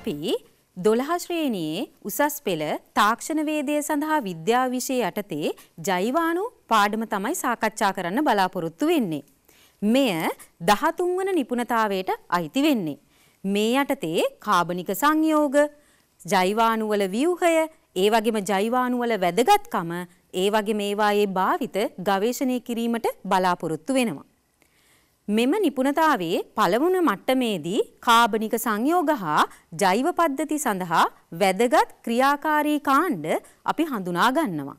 අපි 12 ශ්‍රේණියේ උසස් පෙළ තාක්ෂණ වේදය සඳහා විද්‍යා විෂය යටතේ ජෛවාණු පාඩම තමයි සාකච්ඡා කරන්න බලාපොරොත්තු වෙන්නේ. මෙය 13 වන නිපුණතාවයට අයිති වෙන්නේ. මේ යටතේ කාබනික සංයෝග, ජෛවාණු වල ව්‍යුහය, ඒ වගේම ජෛවාණු වල වැදගත්කම, ඒ වගේම ඒවායේ භාවිත ගවේෂණය කිරීමට බලාපොරොත්තු වෙනවා. මෙම නිපුණතාවයේ පළමුන මට්ටමේදී කාබනික සංයෝග හා ජෛව පද්ධති සඳහා වැදගත් ක්‍රියාකාරී කාණ්ඩ අපි හඳුනා ගන්නවා.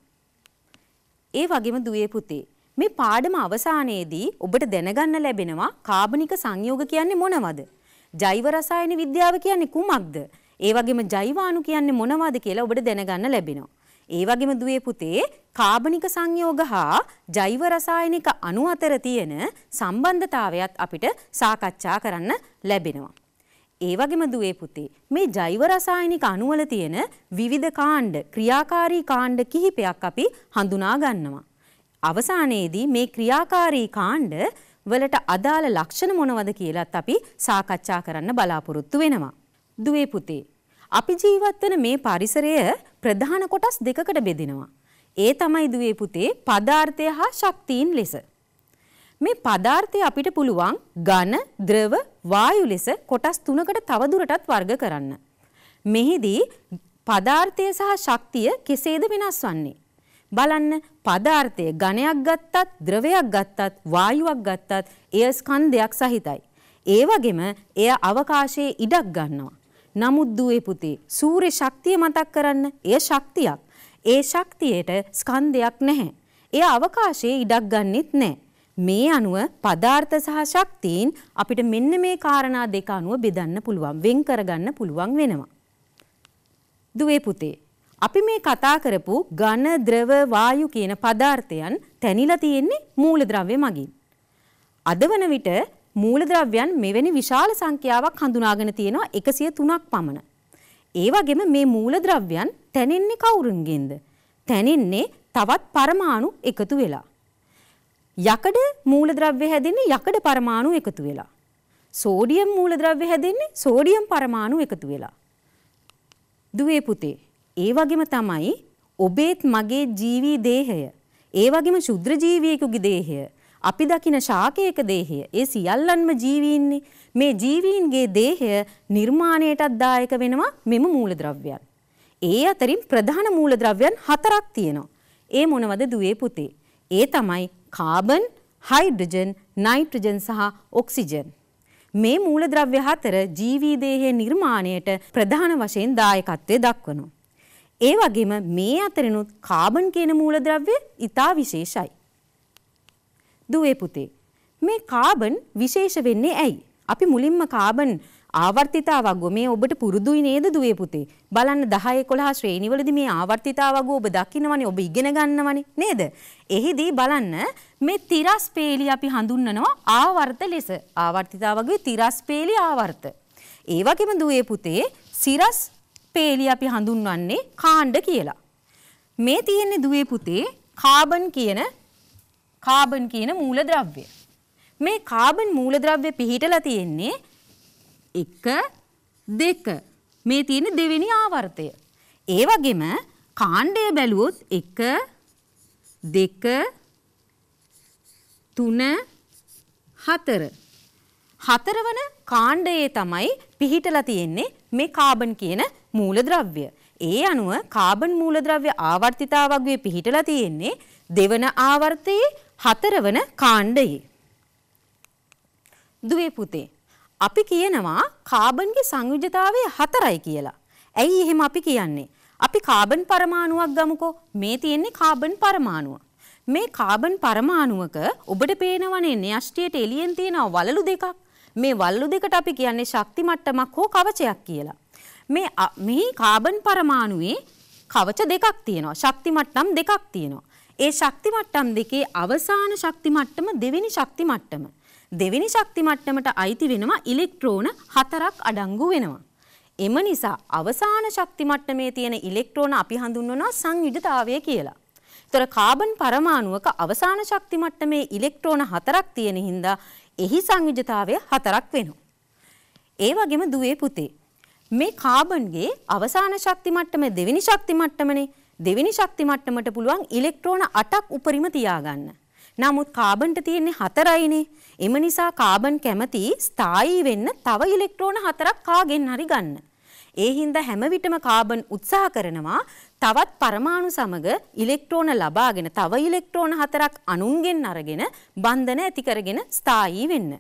ඒ වගේම දුවේ පුතේ මේ පාඩම අවසානයේදී ඔබට දැනගන්න ලැබෙනවා කාබනික සංයෝග කියන්නේ මොනවද? ජෛව රසායන විද්‍යාව කියන්නේ කුමක්ද? ඒ වගේම ජෛවාණු කියන්නේ මොනවද කියලා ඔබට දැනගන්න ලැබෙනවා. ඒ වගේම දුවේ පුතේ කාබනික සංයෝග හා ජෛව රසායනික අණු අතර තියෙන සම්බන්ධතාවයත් අපිට සාකච්ඡා කරන්න ලැබෙනවා. ඒ වගේම දුවේ පුතේ මේ ජෛව රසායනික අණු වල තියෙන විවිධ කාණ්ඩ ක්‍රියාකාරී කාණ්ඩ කිහිපයක් අපි හඳුනා ගන්නවා. අවසානයේදී මේ ක්‍රියාකාරී කාණ්ඩ වලට අදාළ ලක්ෂණ මොනවද කියලත් අපි සාකච්ඡා කරන්න බලාපොරොත්තු වෙනවා. දුවේ පුතේ අපි ජීවත් වන මේ පරිසරය ප්‍රධාන කොටස් දෙකකට බෙදෙනවා. ඒ තමයි දුවේ පුතේ පදාර්ථය හා ශක්තියින් ලෙස. මේ පදාර්ථය අපිට පුළුවන් ඝන, ද්‍රව, වායු ලෙස කොටස් තුනකට තවදුරටත් වර්ග කරන්න. මෙහිදී පදාර්ථය සහ ශක්තිය කෙසේද වෙනස් වන්නේ? බලන්න පදාර්ථය ඝනයක් ගත්තත්, ද්‍රවයක් ගත්තත්, වායුවක් ගත්තත් එය ස්කන්ධයක් සහිතයි. ඒ වගේම එය අවකාශයේ ඉඩක් ගන්නවා. නමුත් දුවේ පුතේ සූර්ය ශක්තිය මතක් කරන්න. එය ශක්තියක්. ඒ ශක්තියට ස්කන්ධයක් නැහැ. එය අවකාශයේ ඉඩක් ගන්නෙත් නැහැ. මේ අනුව පදාර්ථ සහ ශක්තියින් අපිට මෙන්න මේ කාරණා දෙක අනුව බෙදන්න පුළුවන් වෙන් කරගන්න පුළුවන් වෙනවා. දුවේ පුතේ අපි මේ කතා කරපු ඝන ද්‍රව වායු කියන පදාර්ථයන් තැනිලා තියෙන්නේ මූලද්‍රව්‍ය මගින්. අද වන විට මූලද්‍රව්‍යන් මෙවැනි විශාල සංඛ්‍යාවක් හඳුනාගෙන තියෙනවා 103ක් පමණ. ඒ වගේම මේ මූලද්‍රව්‍යන් තැනෙන්නේ කවුරුන්ගෙන්ද? තැනෙන්නේ තවත් පරමාණු එකතු වෙලා. යකඩ මූලද්‍රව්‍ය හැදෙන්නේ යකඩ පරමාණු එකතු වෙලා. සෝඩියම් මූලද්‍රව්‍ය හැදෙන්නේ සෝඩියම් පරමාණු එකතු වෙලා. දුවේ පුතේ, ඒ වගේම තමයි ඔබේත් මගේ ජීවී දේහය, ඒ වගේම ශුද්‍ර ජීවියෙකුගේ දේහය අපි දකින ශාකයක දේහය ඒ සියල්ලන්ම ජීවීන්නේ මේ ජීවීන්ගේ දේහය නිර්මාණයටත් දායක වෙනවා මෙම මූලද්‍රව්‍යයන්. ඒ අතරින් ප්‍රධාන මූලද්‍රව්‍යයන් හතරක් තියෙනවා. ඒ මොනවද දුවේ පුතේ? ඒ තමයි කාබන්, හයිඩ්‍රජන්, නයිට්‍රජන් සහ ඔක්සිජන්. මේ මූලද්‍රව්‍ය හතර ජීවී දේහයේ නිර්මාණයට ප්‍රධාන වශයෙන් දායකත්වය දක්වනවා. ඒ වගේම මේ අතරිනුත් කාබන් කියන මූලද්‍රව්‍ය ඉතා විශේෂයි. දුවේ පුතේ මේ කාබන් විශේෂ වෙන්නේ ඇයි? අපි මුලින්ම කාබන් ආවර්තිතාවග්ග මේ ඔබට පුරුදුයි නේද දුවේ පුතේ? බලන්න 10 11 ශ්‍රේණිවලදී මේ ආවර්තිතාවග්ග ඔබ දකින්නවනේ ඔබ ඉගෙන ගන්නවනේ නේද? එහිදී බලන්න මේ තිරස්පේලි අපි හඳුන්වනවා ආවර්ත ලෙස. ආවර්තිතාවග්ගයේ තිරස්පේලි ආවර්ත. ඒ වගේම දුවේ පුතේ සිරස් පේලි අපි හඳුන්වන්නේ කාණ්ඩ කියලා. මේ තියෙන්නේ දුවේ පුතේ කාබන් කියන කාබන් කියන මූලද්‍රව්‍ය. මේ කාබන් මූලද්‍රව්‍ය පිහිටලා තියෙන්නේ එක දෙක මේ තියෙන දෙවෙනි ආවර්තය. ඒ වගේම කාණ්ඩය බැලුවොත් එක දෙක තුන හතර. හතරවන කාණ්ඩයේ තමයි පිහිටලා තියෙන්නේ මේ කාබන් කියන මූලද්‍රව්‍ය. ඒ අනුව කාබන් මූලද්‍රව්‍ය ආවර්තිතාවක් වේ පිහිටලා තියෙන්නේ දෙවන ආවර්තයේ හතරවන කාණ්ඩයේ. දුවේ පුතේ අපි කියනවා කාබන්ගේ සංයුජතාවය හතරයි කියලා. ඇයි එහෙම අපි කියන්නේ? අපි කාබන් පරමාණුවක් ගමුකෝ. මේ තියෙන්නේ කාබන් පරමාණුව. මේ කාබන් පරමාණුවක ඔබට පේනවනේ න්‍යෂ්ටියට එළියෙන් තියෙන වලලු දෙකක්. මේ වලලු දෙකට අපි කියන්නේ ශක්ති මට්ටමක් හෝ කවචයක් කියලා. මේ මෙහි කාබන් පරමාණුවේ කවච දෙකක් තියෙනවා. ශක්ති මට්ටම් දෙකක් තියෙනවා. ඒ ශක්ති මට්ටම් දෙකේ අවසාන ශක්ති මට්ටම දෙවෙනි ශක්ති මට්ටම. දෙවෙනි ශක්ති මට්ටමට අයිති වෙනවා ඉලෙක්ට්‍රෝන හතරක් අඩංගු වෙනවා. එම නිසා අවසාන ශක්ති මට්ටමේ තියෙන ඉලෙක්ට්‍රෝන අපි හඳුන්වනවා සංයුජතාවය කියලා. ඒතර කාබන් පරමාණුවක අවසාන ශක්ති මට්ටමේ ඉලෙක්ට්‍රෝන හතරක් තියෙන හින්දා එහි සංයුජතාවය හතරක් වෙනවා. ඒ වගේම දුවේ පුතේ මේ කාබන්ගේ අවසාන ශක්ති මට්ටමේ දෙවෙනි ශක්ති මට්ටමනේ දෙවෙනි ශක්ති මට්ටමට පුළුවන් ඉලෙක්ට්‍රෝන 8ක් උපරිම තියාගන්න. නමුත් කාබන්ට තියෙන්නේ 4යිනේ. එම නිසා කාබන් කැමති ස්ථායී වෙන්න තව ඉලෙක්ට්‍රෝන 4ක් කාගෙන් හරි ගන්න. ඒ හින්දා හැම විටම කාබන් උත්සාහ කරනවා තවත් පරමාණු සමග ඉලෙක්ට්‍රෝන ලබාගෙන තව ඉලෙක්ට්‍රෝන 4ක් අනුන්ගෙන් අරගෙන බන්ධන ඇති කරගෙන ස්ථායී වෙන්න.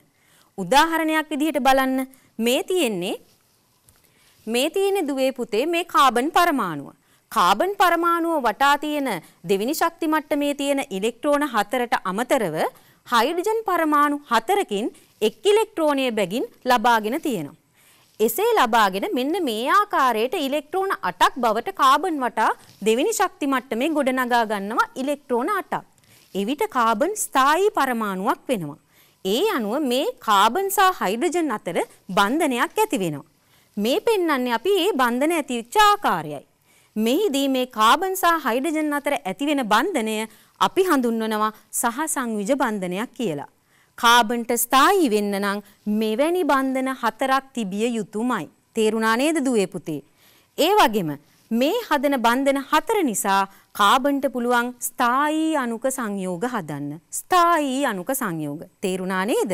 උදාහරණයක් විදිහට බලන්න මේ තියෙන්නේ මේ තියෙන දුවේ පුතේ මේ කාබන් පරමාණුව. කාබන් පරමාණුව වටා තියෙන දෙවිනි ශක්ති මට්ටමේ තියෙන ඉලෙක්ට්‍රෝන හතරට අමතරව හයිඩ්‍රජන් පරමාණු හතරකින් එක් ඉලෙක්ට්‍රෝනය බැගින් ලබාගෙන තියෙනවා. එසේ ලබාගෙන මෙන්න මේ ආකාරයට ඉලෙක්ට්‍රෝන 8ක් බවට කාබන් වටා දෙවෙනි ශක්ති මට්ටමේ ගොඩනගා ගන්නවා ඉලෙක්ට්‍රෝන 8ක්. එවිට කාබන් ස්ථායී පරමාණුවක් වෙනවා. ඒ අනුව මේ කාබන් සහ හයිඩ්‍රජන් අතර බන්ධනයක් ඇති වෙනවා. මේ පෙන්වන්නේ අපි මේ බන්ධන ඇතිවෙච්ච ආකාරයයි. මෙහිදී මේ කාබන් සහ හයිඩ්‍රජන් අතර ඇතිවෙන බන්ධනය අපි හඳුන්වනවා සහසංයුජ බන්ධනයක් කියලා. කාබන්ට ස්ථායි වෙන්න නම් මෙවැනි බන්ධන හතරක් තිබිය යුතුමයි. තේරුණා නේද දුවේ පුතේ? ඒ වගේම මේ හදන බන්ධන හතර නිසා කාබන්ට පුළුවන් ස්ථායි අණුක සංයෝග හදන්න. ස්ථායි අණුක සංයෝග. තේරුණා නේද?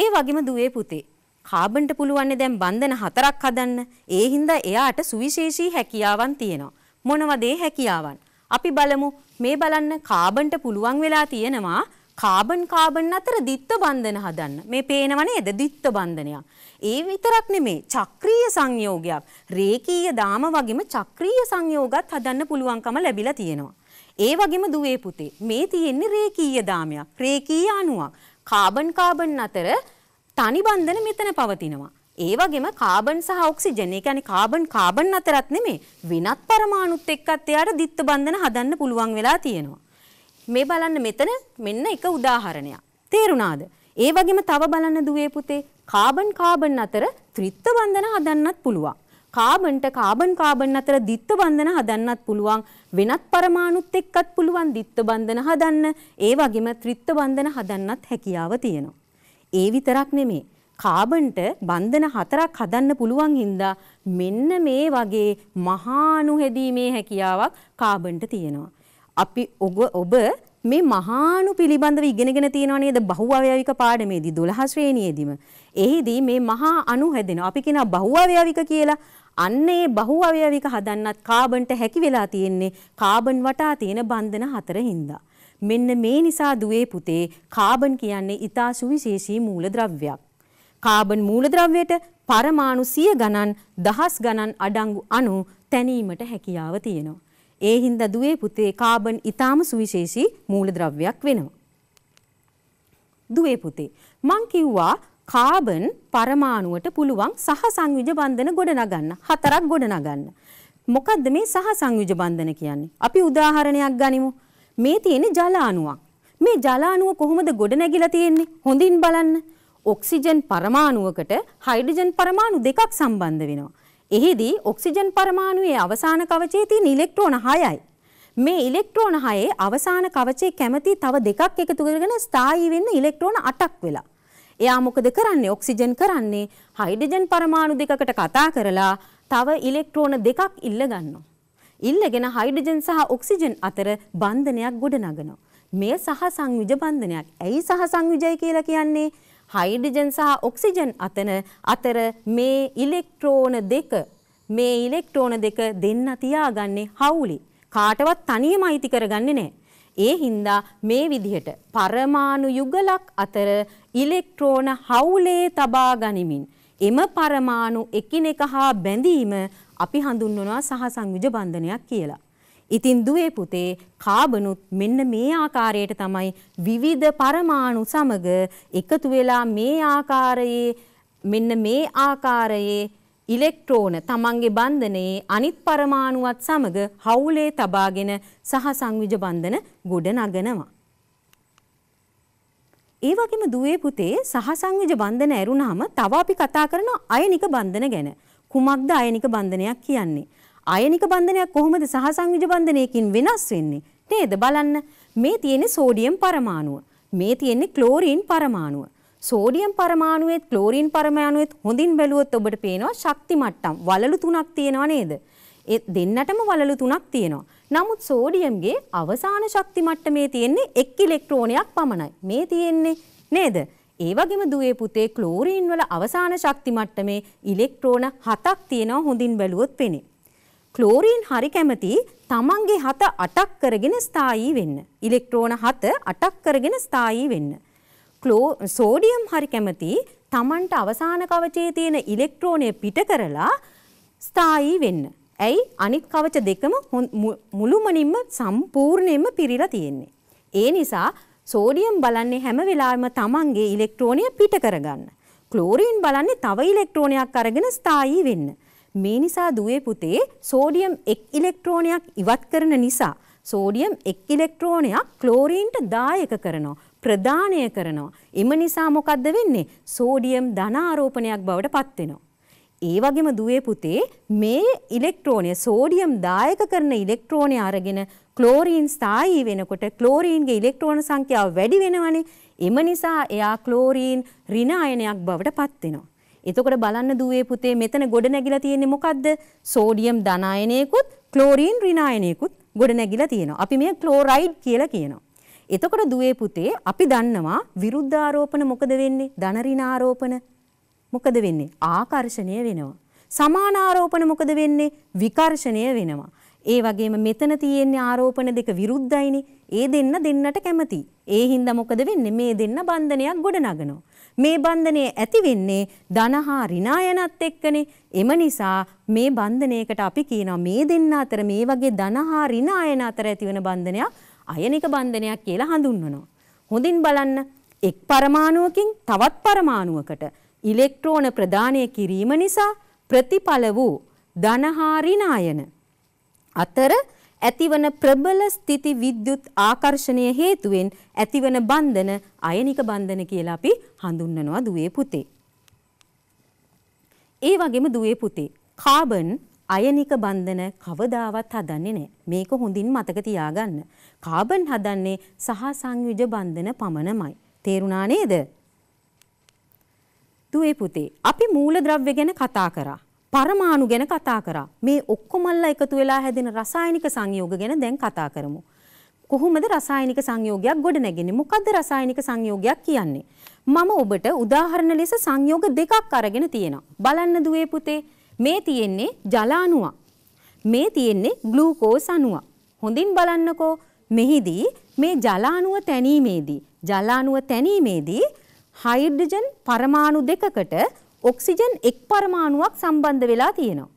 ඒ වගේම දුවේ පුතේ කාබන්ට පුළුවන් දැන් බන්ධන හතරක් හදන්න. ඒ හින්දා එයාට සුවිශේෂී හැකියාවන් තියෙනවා. මොනවද ඒ හැකියාවන්? අපි බලමු මේ බලන්න කාබන්ට පුළුවන් වෙලා තියෙනවා කාබන් කාබන් අතර දිත්ත බන්ධන හදන්න. මේ පේනව නේද? දිත්ත බන්ධනයක්. ඒ විතරක් නෙමේ චක්‍රීය සංයෝගයක්. රේකීය දාම වගේම චක්‍රීය සංයෝගත් හදන්න පුළුවන්කම ලැබිලා තියෙනවා. ඒ වගේම දුවේ පුතේ මේ තියෙන්නේ රේකීය දාමයක්. රේකීය අණුවක්. කාබන් කාබන් අතර තනිබන්ධන මෙතන පවතිනවා. ඒ වගේම කාබන් සහ ඔක්සිජන් ඒ කියන්නේ කාබන් කාබන් අතරත් නෙමෙයි වෙනත් පරමාණුත් එක්කත් එයාට ditth බන්ධන හදන්න පුළුවන් වෙලා තියෙනවා. මේ බලන්න මෙතන මෙන්න එක උදාහරණයක්. තේරුණාද? ඒ වගේම තව බලන්න දුවේ පුතේ කාබන් කාබන් අතර ත්‍රිත්ව බන්ධන හදන්නත් පුළුවන්. කාබන්ට කාබන් කාබන් අතර ditth බන්ධන හදන්නත් පුළුවන්. වෙනත් පරමාණුත් එක්කත් පුළුවන් ditth බන්ධන හදන්න. ඒ වගේම ත්‍රිත්ව බන්ධන හදන්නත් හැකියාව තියෙනවා. ඒ විතරක් නෙමේ. කාබන්ට බන්ධන හතරක් හදන්න පුළුවන් හින්දා මෙන්න මේ වගේ මහානුහෙදීමේ හැකියාවක් කාබන්ට තියෙනවා. අපි ඔබ ඔබ මේ මහානු පිළිබඳව ඉගෙනගෙන තියෙනවා නේද බහුවයවික පාඩමේදී 12 ශ්‍රේණියේදීම. එහිදී මේ මහා අණු හැදෙනවා. අපි කියනවා බහුවයවික කියලා. අන්න ඒ බහුවයවික හදන්නත් කාබන්ට හැකි වෙලා තියෙන්නේ කාබන් වටා තියෙන බන්ධන හතරින්දා. මෙන්න මේ නිසා දුවේ පුතේ කාබන් කියන්නේ ඉතා සුවිශේෂී මූලද්‍රව්‍යයක්. කාබන් මූලද්‍රව්‍යයට පරමාණු සිය ගණන් දහස් ගණන් අඩංගු අණු තැනීමට හැකියාව තියෙනවා. ඒ හින්දා දුවේ පුතේ කාබන් ඉතාම සුවිශේෂී මූලද්‍රව්‍යයක් වෙනවා. දුවේ පුතේ මං කිව්වා කාබන් පරමාණුවට පුළුවන් සහසංයුජ බන්ධන ගොඩනගන්න හතරක් ගොඩනගන්න. මොකද්ද මේ සහසංයුජ බන්ධන කියන්නේ? අපි උදාහරණයක් ගනිමු. මේ තියෙන්නේ ජල අණුවක්. මේ ජල අණුව කොහොමද ගොඩනැගිලා තියෙන්නේ? හොඳින් බලන්න. ඔක්සිජන් පරමාණුවකට හයිඩ්‍රජන් පරමාණු දෙකක් සම්බන්ධ වෙනවා. එහිදී ඔක්සිජන් පරමාණුවේ අවසාන කවචයේ තියෙන ඉලෙක්ට්‍රෝන 6යි. මේ ඉලෙක්ට්‍රෝන 6ේ අවසාන කවචයේ කැමති තව දෙකක් එකතු කරගෙන ස්ථායී වෙන්න ඉලෙක්ට්‍රෝන 8ක් වෙලා. එයා මොකද කරන්නේ? ඔක්සිජන් කරන්නේ හයිඩ්‍රජන් පරමාණු දෙකකට කතා කරලා තව ඉලෙක්ට්‍රෝන දෙකක් ඉල්ල ගන්නවා. ඉල්ලගෙන හයිඩ්‍රජන් සහ ඔක්සිජන් අතර බන්ධනයක් ගොඩනගනවා. මේ සහ සංයුජ බන්ධනයක්. ඇයි සහ සංයුජයි කියලා කියන්නේ? හයිඩ්‍රජන් සහ ඔක්සිජන් අතන අතර මේ ඉලෙක්ට්‍රෝන දෙක මේ ඉලෙක්ට්‍රෝන දෙක දෙන්න තියාගන්නේ හවුලි. කාටවත් තනියම අයිති කරගන්නේ නැහැ. ඒ හින්දා මේ විදිහට පරමාණු යුගලක් අතර ඉලෙක්ට්‍රෝන හවුලේ තබා ගනිමින් එම පරමාණු එකිනෙක හා බැඳීම අපි හඳුන්වනවා සහසංයුජ බන්ධනයක් කියලා. ඉතින් දුවේ පුතේ කාබනුත් මෙන්න මේ ආකාරයට තමයි විවිධ පරමාණු සමග එකතු වෙලා මේ ආකාරයේ මෙන්න මේ ආකාරයේ ඉලෙක්ට්‍රෝන තමන්ගේ බන්ධනයේ අනිත් පරමාණුවත් සමග හවුලේ තබාගෙන සහසංයුජ බන්ධන ගොඩ නගනවා. ඒ වගේම දුවේ පුතේ සහසංයුජ බන්ධන ඇරුණාම තව අපි කතා කරන අයනික බන්ධන ගැන. කුමක්ද අයනික බන්ධනයක් කියන්නේ. අයනික බන්ධනයක් කොහොමද සහසංයුජ බන්ධනයකින් වෙනස් වෙන්නේ? නේද බලන්න. මේ තියෙන්නේ සෝඩියම් පරමාණුව. මේ තියෙන්නේ ක්ලෝරීන් පරමාණුව. සෝඩියම් පරමාණුවෙත් ක්ලෝරීන් පරමාණුවෙත් හොඳින් බැලුවොත් ඔබට පේනවා ශක්ති මට්ටම් වලලු තුනක් තියෙනවා නේද? ඒ දෙන්නටම වලලු තුනක් තියෙනවා. නමුත් සෝඩියම්ගේ අවසාන ශක්ති මට්ටමේ තියෙන්නේ එක් ඉලෙක්ට්‍රෝනයක් පමණයි. මේ තියෙන්නේ නේද? ඒ වගේම දුවේ පුතේ ක්ලෝරීන් වල අවසාන ශක්ති මට්ටමේ ඉලෙක්ට්‍රෝන 7ක් තියෙනවා හොඳින් බැලුවොත් පෙනේ. ක්ලෝරීන් හරි කැමති තමන්ගේ හත 8ක් කරගෙන ස්ථායී වෙන්න. ඉලෙක්ට්‍රෝන 7 8ක් කරගෙන ස්ථායී වෙන්න. සෝඩියම් හරි කැමති තමන්ට අවසාන කවචයේ තියෙන ඉලෙක්ට්‍රෝනය පිට කරලා ස්ථායී වෙන්න. ඇයි අනිත් කවච දෙකම මුළුමනින්ම සම්පූර්ණයෙන්ම පිරීලා තියෙන්නේ. ඒ නිසා සෝඩියම් බලන්නේ හැම වෙලාවෙම තමන්ගේ ඉලෙක්ට්‍රෝනය පිට කරගන්න. ක්ලෝරීන් බලන්නේ තව ඉලෙක්ට්‍රෝනයක් අරගෙන ස්ථායී වෙන්න. මේ නිසා දුවේ පුතේ සෝඩියම් එක් ඉලෙක්ට්‍රෝනයක් ඉවත් කරන නිසා සෝඩියම් එක් ඉලෙක්ට්‍රෝනයක් ක්ලෝරීන්ට දායක කරනවා ප්‍රදානය කරනවා එම නිසා මොකද්ද වෙන්නේ සෝඩියම් ධනාරෝපණයක් බවට පත් වෙනවා ඒ වගේම දුවේ පුතේ මේ ඉලෙක්ට්‍රෝනය සෝඩියම් දායක කරන ඉලෙක්ට්‍රෝනය අරගෙන ක්ලෝරීන් ස්ථායී වෙනකොට ක්ලෝරීන්ගේ ඉලෙක්ට්‍රෝන සංඛ්‍යාව වැඩි වෙනවනේ. එම නිසා එයා ක්ලෝරීන් ඍණ අයනයක් බවට පත් වෙනවා. එතකොට බලන්න දුවේ පුතේ මෙතන ගොඩ නැගිලා තියෙන්නේ මොකද්ද? සෝඩියම් ධන අයනයකුත් ක්ලෝරීන් ඍණ අයනයකුත් ගොඩ නැගිලා තියෙනවා. අපි මේ ක්ලෝරයිඩ් කියලා කියනවා. එතකොට දුවේ පුතේ අපි දන්නවා විරුද්ධ ආරෝපණ මොකද වෙන්නේ? ධන ඍණ ආරෝපණ මොකද වෙන්නේ? ආකර්ෂණය වෙනවා. සමාන ආරෝපණ මොකද වෙන්නේ? විකර්ෂණය වෙනවා. ඒ වගේම මෙතන තියෙන ආරෝපණ දෙක විරුද්ධයිනේ. ඒ දෙන්න දෙන්නට කැමති. ඒ හින්දා මොකද වෙන්නේ? මේ දෙන්න බන්ධනයක් ගොඩනගනවා. මේ බන්ධනය ඇති වෙන්නේ ධන හා ඍණායනත් එක්කනේ. එම නිසා මේ බන්ධනයකට අපි කියනවා මේ දෙන්න අතර මේ වගේ ධන හා ඍණායන අතර ඇතිවන බන්ධනයක් අයනික බන්ධනයක් කියලා හඳුන්වනවා. හොඳින් බලන්න එක් පරමාණුවකින් තවත් පරමාණුවකට ඉලෙක්ට්‍රෝන ප්‍රදානය කිරීම නිසා ප්‍රතිඵල වූ ධනහාරිනායන අතර ඇතිවන ප්‍රබල ස්ථಿತಿ විද්‍යුත් ආකර්ෂණය හේතුවෙන් ඇතිවන බන්ධන අයනික බන්ධන කියලා අපි හඳුන්වනවා දුවේ පුතේ. ඒ වගේම දුවේ පුතේ කාබන් අයනික බන්ධන කවදාවත් හදන්නේ නැහැ. මේක හොඳින් මතක තියාගන්න. කාබන් හදන්නේ සහ සංයුජ බන්ධන පමණමයි. තේරුණා නේද? දුවේ පුතේ අපි මූලද්‍රව්‍ය ගැන කතා කරා. පරමාණු ගැන කතා කරා. මේ ඔක්කොමල්ලා එකතු වෙලා හැදෙන රසායනික සංයෝග ගැන දැන් කතා කරමු. කොහොමද රසායනික සංයෝගයක් ගොඩ නැගෙන්නේ? මොකද්ද රසායනික සංයෝගයක් කියන්නේ? මම ඔබට උදාහරණ ලෙස සංයෝග දෙකක් අරගෙන තියෙනවා. බලන්න දුවේ පුතේ මේ තියෙන්නේ ජල මේ තියෙන්නේ ග්ලූකෝස් අණුව. හොඳින් බලන්නකෝ මෙහිදී මේ ජල තැනීමේදී ජල තැනීමේදී හයිඩ්‍රජන් පරමාණු දෙකකට ඔක්සිජන් එක් පරමාණුවක් සම්බන්ධ වෙලා තියෙනවා.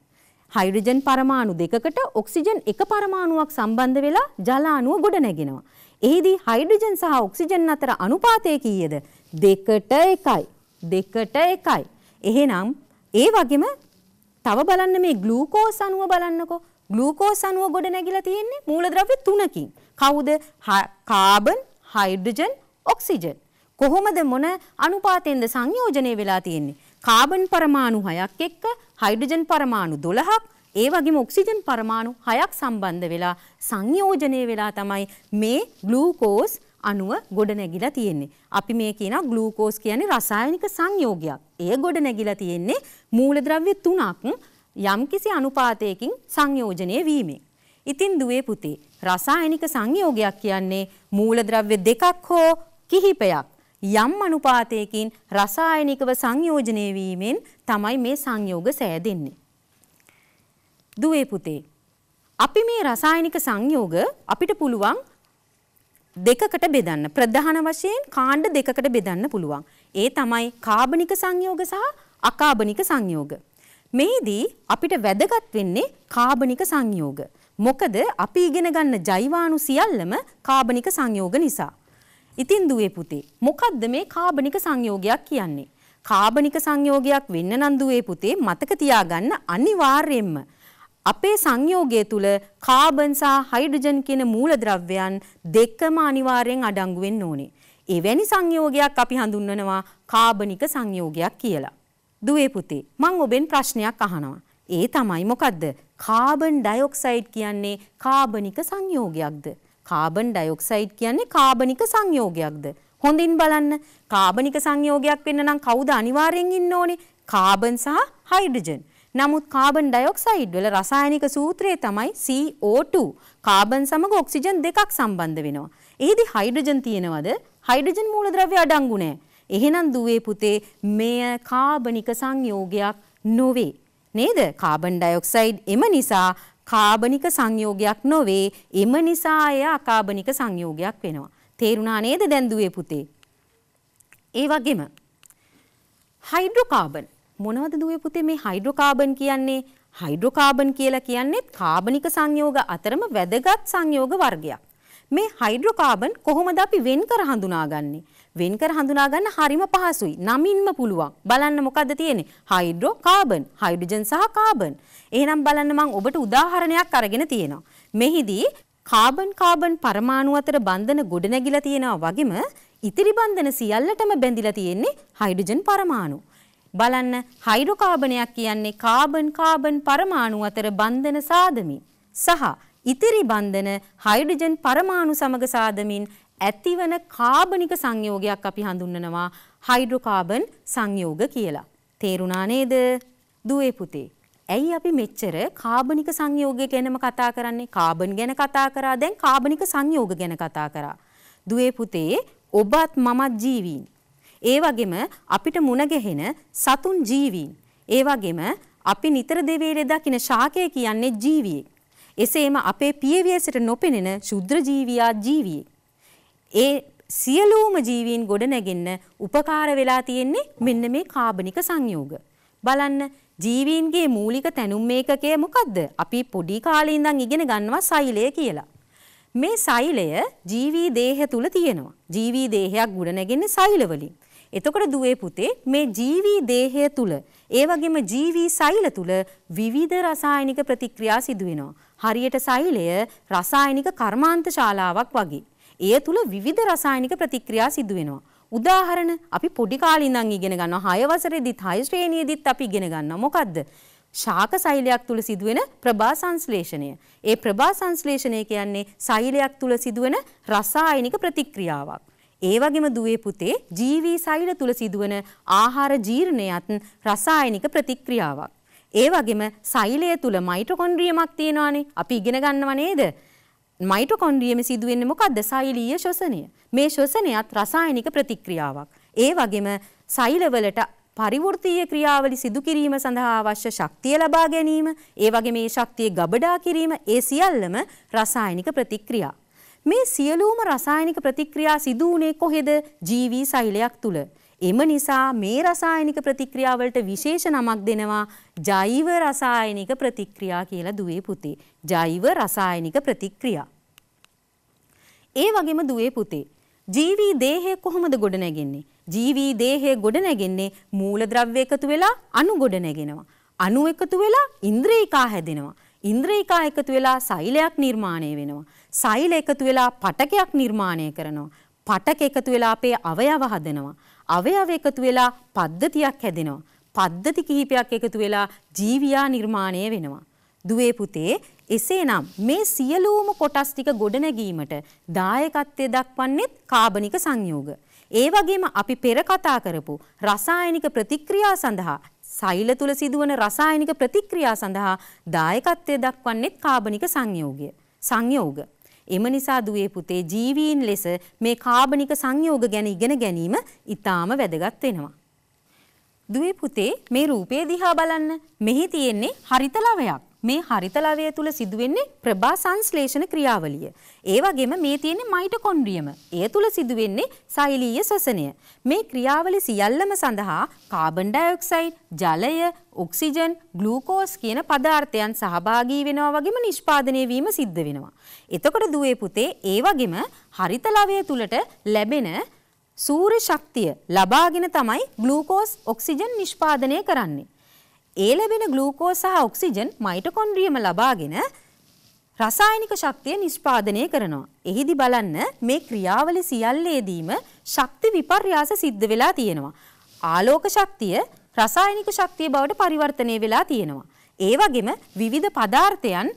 හයිඩ්‍රජන් පරමාණු දෙකකට ඔක්සිජන් එක පරමාණුවක් සම්බන්ධ වෙලා ජල අණුව ගොඩනැගෙනවා. එෙහිදී හයිඩ්‍රජන් සහ ඔක්සිජන් අතර අනුපාතය කීයද? 2ට 1යි. 2ට 1යි. එහෙනම් ඒ වගේම තව බලන්න මේ ග්ලූකෝස් අණුව බලන්නකෝ. ග්ලූකෝස් අණුව ගොඩනැගිලා තියෙන්නේ මූලද්‍රව්‍ය තුනකින්. කවුද? Carbon, hydrogen, oxygen. කොහොමද මොන අනුපාතයෙන්ද සංයෝජනය වෙලා තියෙන්නේ? කාබන් පරමාණු 6ක් එක්ක හයිඩ්‍රජන් පරමාණු 12ක් ඒ වගේම ඔක්සිජන් පරමාණු 6ක් සම්බන්ධ වෙලා සංයෝජනය වෙලා තමයි මේ ග්ලූකෝස් අණුව ගොඩ නැගිලා තියෙන්නේ. අපි මේ කියන ග්ලූකෝස් කියන්නේ රසායනික සංයෝගයක්. ඒ ගොඩ නැගිලා තියෙන්නේ මූලද්‍රව්‍ය තුනක් යම්කිසි අනුපාතයකින් සංයෝජනය වීමෙන්. ඉතින් දුවේ පුතේ රසායනික සංයෝගයක් කියන්නේ මූලද්‍රව්‍ය දෙකක් හෝ කිහිපයක් යම් අනුපාතයකින් රසායනිකව සංයෝජනය වීමෙන් තමයි මේ සංයෝග සෑදෙන්නේ. දුවේ පුතේ අපි මේ රසායනික සංයෝග අපිට පුළුවන් දෙකකට බෙදන්න ප්‍රධාන වශයෙන් කාණ්ඩ දෙකකට බෙදන්න පුළුවන්. ඒ තමයි කාබනික සංයෝග සහ අකාබනික සංයෝග. මේදී අපිට වැදගත් වෙන්නේ කාබනික සංයෝග. මොකද අපි ඉගෙන ගන්න ජෛවාණු සියල්ලම කාබනික සංයෝග නිසා. ඉතින් දුවේ පුතේ මොකද්ද මේ කාබනික සංයෝගයක් කියන්නේ? කාබනික සංයෝගයක් වෙන්න නම් දුවේ පුතේ මතක තියාගන්න අනිවාර්යයෙන්ම අපේ සංයෝගය තුල කාබන් සහ හයිඩ්‍රජන් කියන මූලද්‍රව්‍යයන් දෙකම අනිවාර්යෙන් අඩංගු වෙන්න ඕනේ. එවැනි සංයෝගයක් අපි හඳුන්වනවා කාබනික සංයෝගයක් කියලා. දුවේ පුතේ මම ඔබෙන් ප්‍රශ්නයක් අහනවා. ඒ තමයි මොකද්ද? කාබන් ඩයොක්සයිඩ් කියන්නේ කාබනික සංයෝගයක්ද? කාබන් ඩයොක්සයිඩ් කියන්නේ කාබනික සංයෝගයක්ද. හොඳින් බලන්න කාබනික සංයෝගයක් වෙන්න නම් කවුද අනිවාර්යෙන් ඉන්න ඕනේ? කාබන් සහ හයිඩ්‍රජන්. නමුත් කාබන් ඩයොක්සයිඩ් වල රසායනික සූත්‍රය තමයි CO2. කාබන් සමග ඔක්සිජන් දෙකක් සම්බන්ධ වෙනවා. එහිදී හයිඩ්‍රජන් තියෙනවද? හයිඩ්‍රජන් මූලද්‍රව්‍ය අඩංගු නැහැ. එහෙනම් දුවේ පුතේ මෙය කාබනික සංයෝගයක් නොවේ. නේද? කාබන් ඩයොක්සයිඩ් එම නිසා කාබනික සංයෝගයක් නොවේ. එම නිසා එය අකාබනික සංයෝගයක් වෙනවා. තේරුණා නේද දැන් දුවේ පුතේ? ඒ වගේම හයිඩ්‍රෝකාබන් මොනවද දුවේ පුතේ මේ හයිඩ්‍රෝකාබන් කියන්නේ? හයිඩ්‍රෝකාබන් කියලා කියන්නේ කාබනික සංයෝග අතරම වැදගත් සංයෝග වර්ගයක්. මේ හයිඩ්‍රෝකාබන් කොහොමද අපි වෙන් කර හඳුනාගන්නේ? වෙන්කර හඳුනා ගන්න හරිම පහසුයි. නමින්ම පුළුවන්. බලන්න මොකද්ද තියෙන්නේ? හයිඩ්‍රෝ කාබන්, හයිඩ්‍රජන් සහ කාබන්. එහෙනම් බලන්න මම ඔබට උදාහරණයක් අරගෙන තියෙනවා. මෙහිදී කාබන් කාබන් පරමාණු අතර බන්ධන ගොඩනැගිලා තියෙනවා වගේම ඉතිරි බන්ධන සියල්ලටම බැඳිලා තියෙන්නේ හයිඩ්‍රජන් පරමාණු. බලන්න හයිඩ්‍රෝකාබනයක් කියන්නේ කාබන් කාබන් පරමාණු අතර බන්ධන සාදමින් සහ ඉතිරි බන්ධන හයිඩ්‍රජන් පරමාණු සමග සාදමින් ඇතිවන කාබනික සංයෝගයක් අපි හඳුන්වනවා හයිඩ්‍රෝකාබන් සංයෝග කියලා. තේරුණා නේද? දුවේ පුතේ. ඇයි අපි මෙච්චර කාබනික සංයෝගය ගැනම කතා කරන්නේ? කාබන් ගැන කතා කරා දැන් කාබනික සංයෝග ගැන කතා කරා. දුවේ පුතේ ඔබත් මමත් ජීවීන්. ඒ වගේම අපිට මුණ ගැහෙන සතුන් ජීවීන්. ඒ වගේම අපි නිතර දෙවේලේ දකින ශාකය කියන්නේ ජීවියෙක්. එසේම අපේ පියවිය සිට නොපෙනෙන ශුද්‍ර ජීවියා ජීවියෙක්. ඒ සියලූම ජීවීන් ගොඩ නැගෙන්න උපකාර වෙලා තියෙන්නේ මෙන්න මේ කාබනික සංයෝග. බලන්න ජීවීන්ගේ මූලික තැනුම් ඒකකය මොකද්ද? අපි පොඩි කාලේ ඉඳන් ඉගෙන ගන්නවා සෛලය කියලා. මේ සෛලය ජීවී දේහය තුල තියෙනවා. ජීවී දේහයක් ගොඩ නැගෙන්නේ සෛල වලින්. එතකොට දුවේ පුතේ මේ ජීවී දේහය තුල ඒ වගේම ජීවී සෛල තුල විවිධ රසායනික ප්‍රතික්‍රියා සිදු වෙනවා. හරියට සෛලය රසායනික කර්මාන්ත ශාලාවක් වගේ. ඒ තුළ විවිධ රසායනික ප්‍රතික්‍රියා සිදු වෙනවා. උදාහරණ අපි පොඩි කාලේ ඉඳන් ඉගෙන ගන්නවා 6 වසරේදීත් 6 ශ්‍රේණියේදීත් අපි ඉගෙන ගන්නවා. මොකද්ද? ශාක සෛලයක් තුළ සිදුවෙන ප්‍රභා සංශ්ලේෂණය. ඒ ප්‍රභා සංශ්ලේෂණය කියන්නේ සෛලයක් තුළ සිදුවෙන රසායනික ප්‍රතික්‍රියාවක්. ඒ වගේම දුවේ පුතේ ජීවී සෛල තුළ සිදුවන ආහාර ජීර්ණයත් රසායනික ප්‍රතික්‍රියාවක්. ඒ වගේම සෛලය තුළ මයිටොකොන්ඩ්‍රියමක් තියෙනවානේ. අපි ඉගෙන ගන්නව නේද? මයිටොකොන්ඩ්‍රියෙම සිදුවෙන්නේ මොකක්ද? සෛලීය ශ්වසනය. මේ ශ්වසනයත් රසායනික ප්‍රතික්‍රියාවක්. ඒ වගේම සෛලවලට පරිවෘත්තීය ක්‍රියාවලි සිදු කිරීම සඳහා අවශ්‍ය ශක්තිය ලබා ගැනීම, ඒ වගේ මේ ශක්තිය ගබඩා කිරීම, ඒ සියල්ලම රසායනික ප්‍රතික්‍රියා. මේ සියලුම රසායනික ප්‍රතික්‍රියා සිදු වුණේ කොහෙද? ජීවි සෛලයක් තුල. එම නිසා මේ රසායනික ප්‍රතික්‍රියාවලට විශේෂ නමක් දෙනවා ජෛව රසායනික ප්‍රතික්‍රියා කියලා දුවේ පුතේ. ජෛව රසායනික ප්‍රතික්‍රියා. ඒ වගේම දුවේ පුතේ ජීවී දේහය කොහොමද ගොඩ නැගෙන්නේ? ජීවී දේහය ගොඩ නැගෙන්නේ මූලද්‍රව්‍ය එකතු වෙලා අණු ගොඩ නැගෙනවා. අණු එකතු වෙලා ඉන්ද්‍රිකා හැදෙනවා. ඉන්ද්‍රිකා එකතු වෙලා සෛලයක් නිර්මාණය වෙනවා. සෛල එකතු වෙලා පටකයක් නිර්මාණය කරනවා. පටක එකතු වෙලා අපේ අවයව හදනවා. අවයව එකතු වෙලා පද්ධතියක් හැදෙනවා. පද්ධති කිහිපයක් එකතු වෙලා ජීවියා නිර්මාණය වෙනවා. දුවේ පුතේ එසේනම් මේ සියලුම කොටස් ටික ගොඩනැගීමට දායකත්වයේ දක්වන්නේත් කාබනික සංයෝග. ඒ වගේම අපි පෙර කතා කරපු රසායනික ප්‍රතික්‍රියා සඳහා සෛල තුල සිදුවන රසායනික ප්‍රතික්‍රියා සඳහා දායකත්වයේ දක්වන්නේත් කාබනික සංයෝගය. සංයෝගය එම නිසා දුවේ පුතේ ජීවීන් ලෙස මේ කාබනික සංයෝග ගැන ඉගෙන ගැනීම ඉතාම වැදගත් වෙනවා. දුවේ පුතේ මේ රූපය දිහා බලන්න. මෙහි තියෙන්නේ හරිත ලවයක්. මේ හරිත ලවය තුල සිදුවෙන්නේ ප්‍රභා සංශ්ලේෂණ ක්‍රියාවලිය. ඒ වගේම මේ තියෙන්නේ මයිටොකොන්ඩ්‍රියම. ඒ තුල සිදුවෙන්නේ සෛලීය ශ්වසනය. මේ ක්‍රියාවලිය සියල්ලම සඳහා කාබන් ඩයොක්සයිඩ්, ජලය, ඔක්සිජන්, ග්ලූකෝස් කියන පදාර්ථයන් සහභාගී වෙනවා වගේම නිෂ්පාදනය වීම සිද්ධ වෙනවා. එතකොට දුවේ පුතේ ඒ වගේම හරිත ලවය තුලට ලැබෙන සූර්ය ශක්තිය ලබාගෙන තමයි ග්ලූකෝස් ඔක්සිජන් නිෂ්පාදනය කරන්නේ. ඒ ලැබෙන ග්ලූකෝස් සහ ඔක්සිජන් මයිටොකොන්ඩ්‍රියම ලබාගෙන රසායනික ශක්තිය නිෂ්පාදනය කරනවා. එහිදි බලන්න මේ ක්‍රියාවලි සියල්ලේදීම ශක්ති විපර්යාස සිද්ධ වෙලා තියෙනවා. ආලෝක ශක්තිය රසායනික ශක්තිය බවට පරිවර්තනය වෙලා තියෙනවා. ඒ වගේම විවිධ පදාර්ථයන්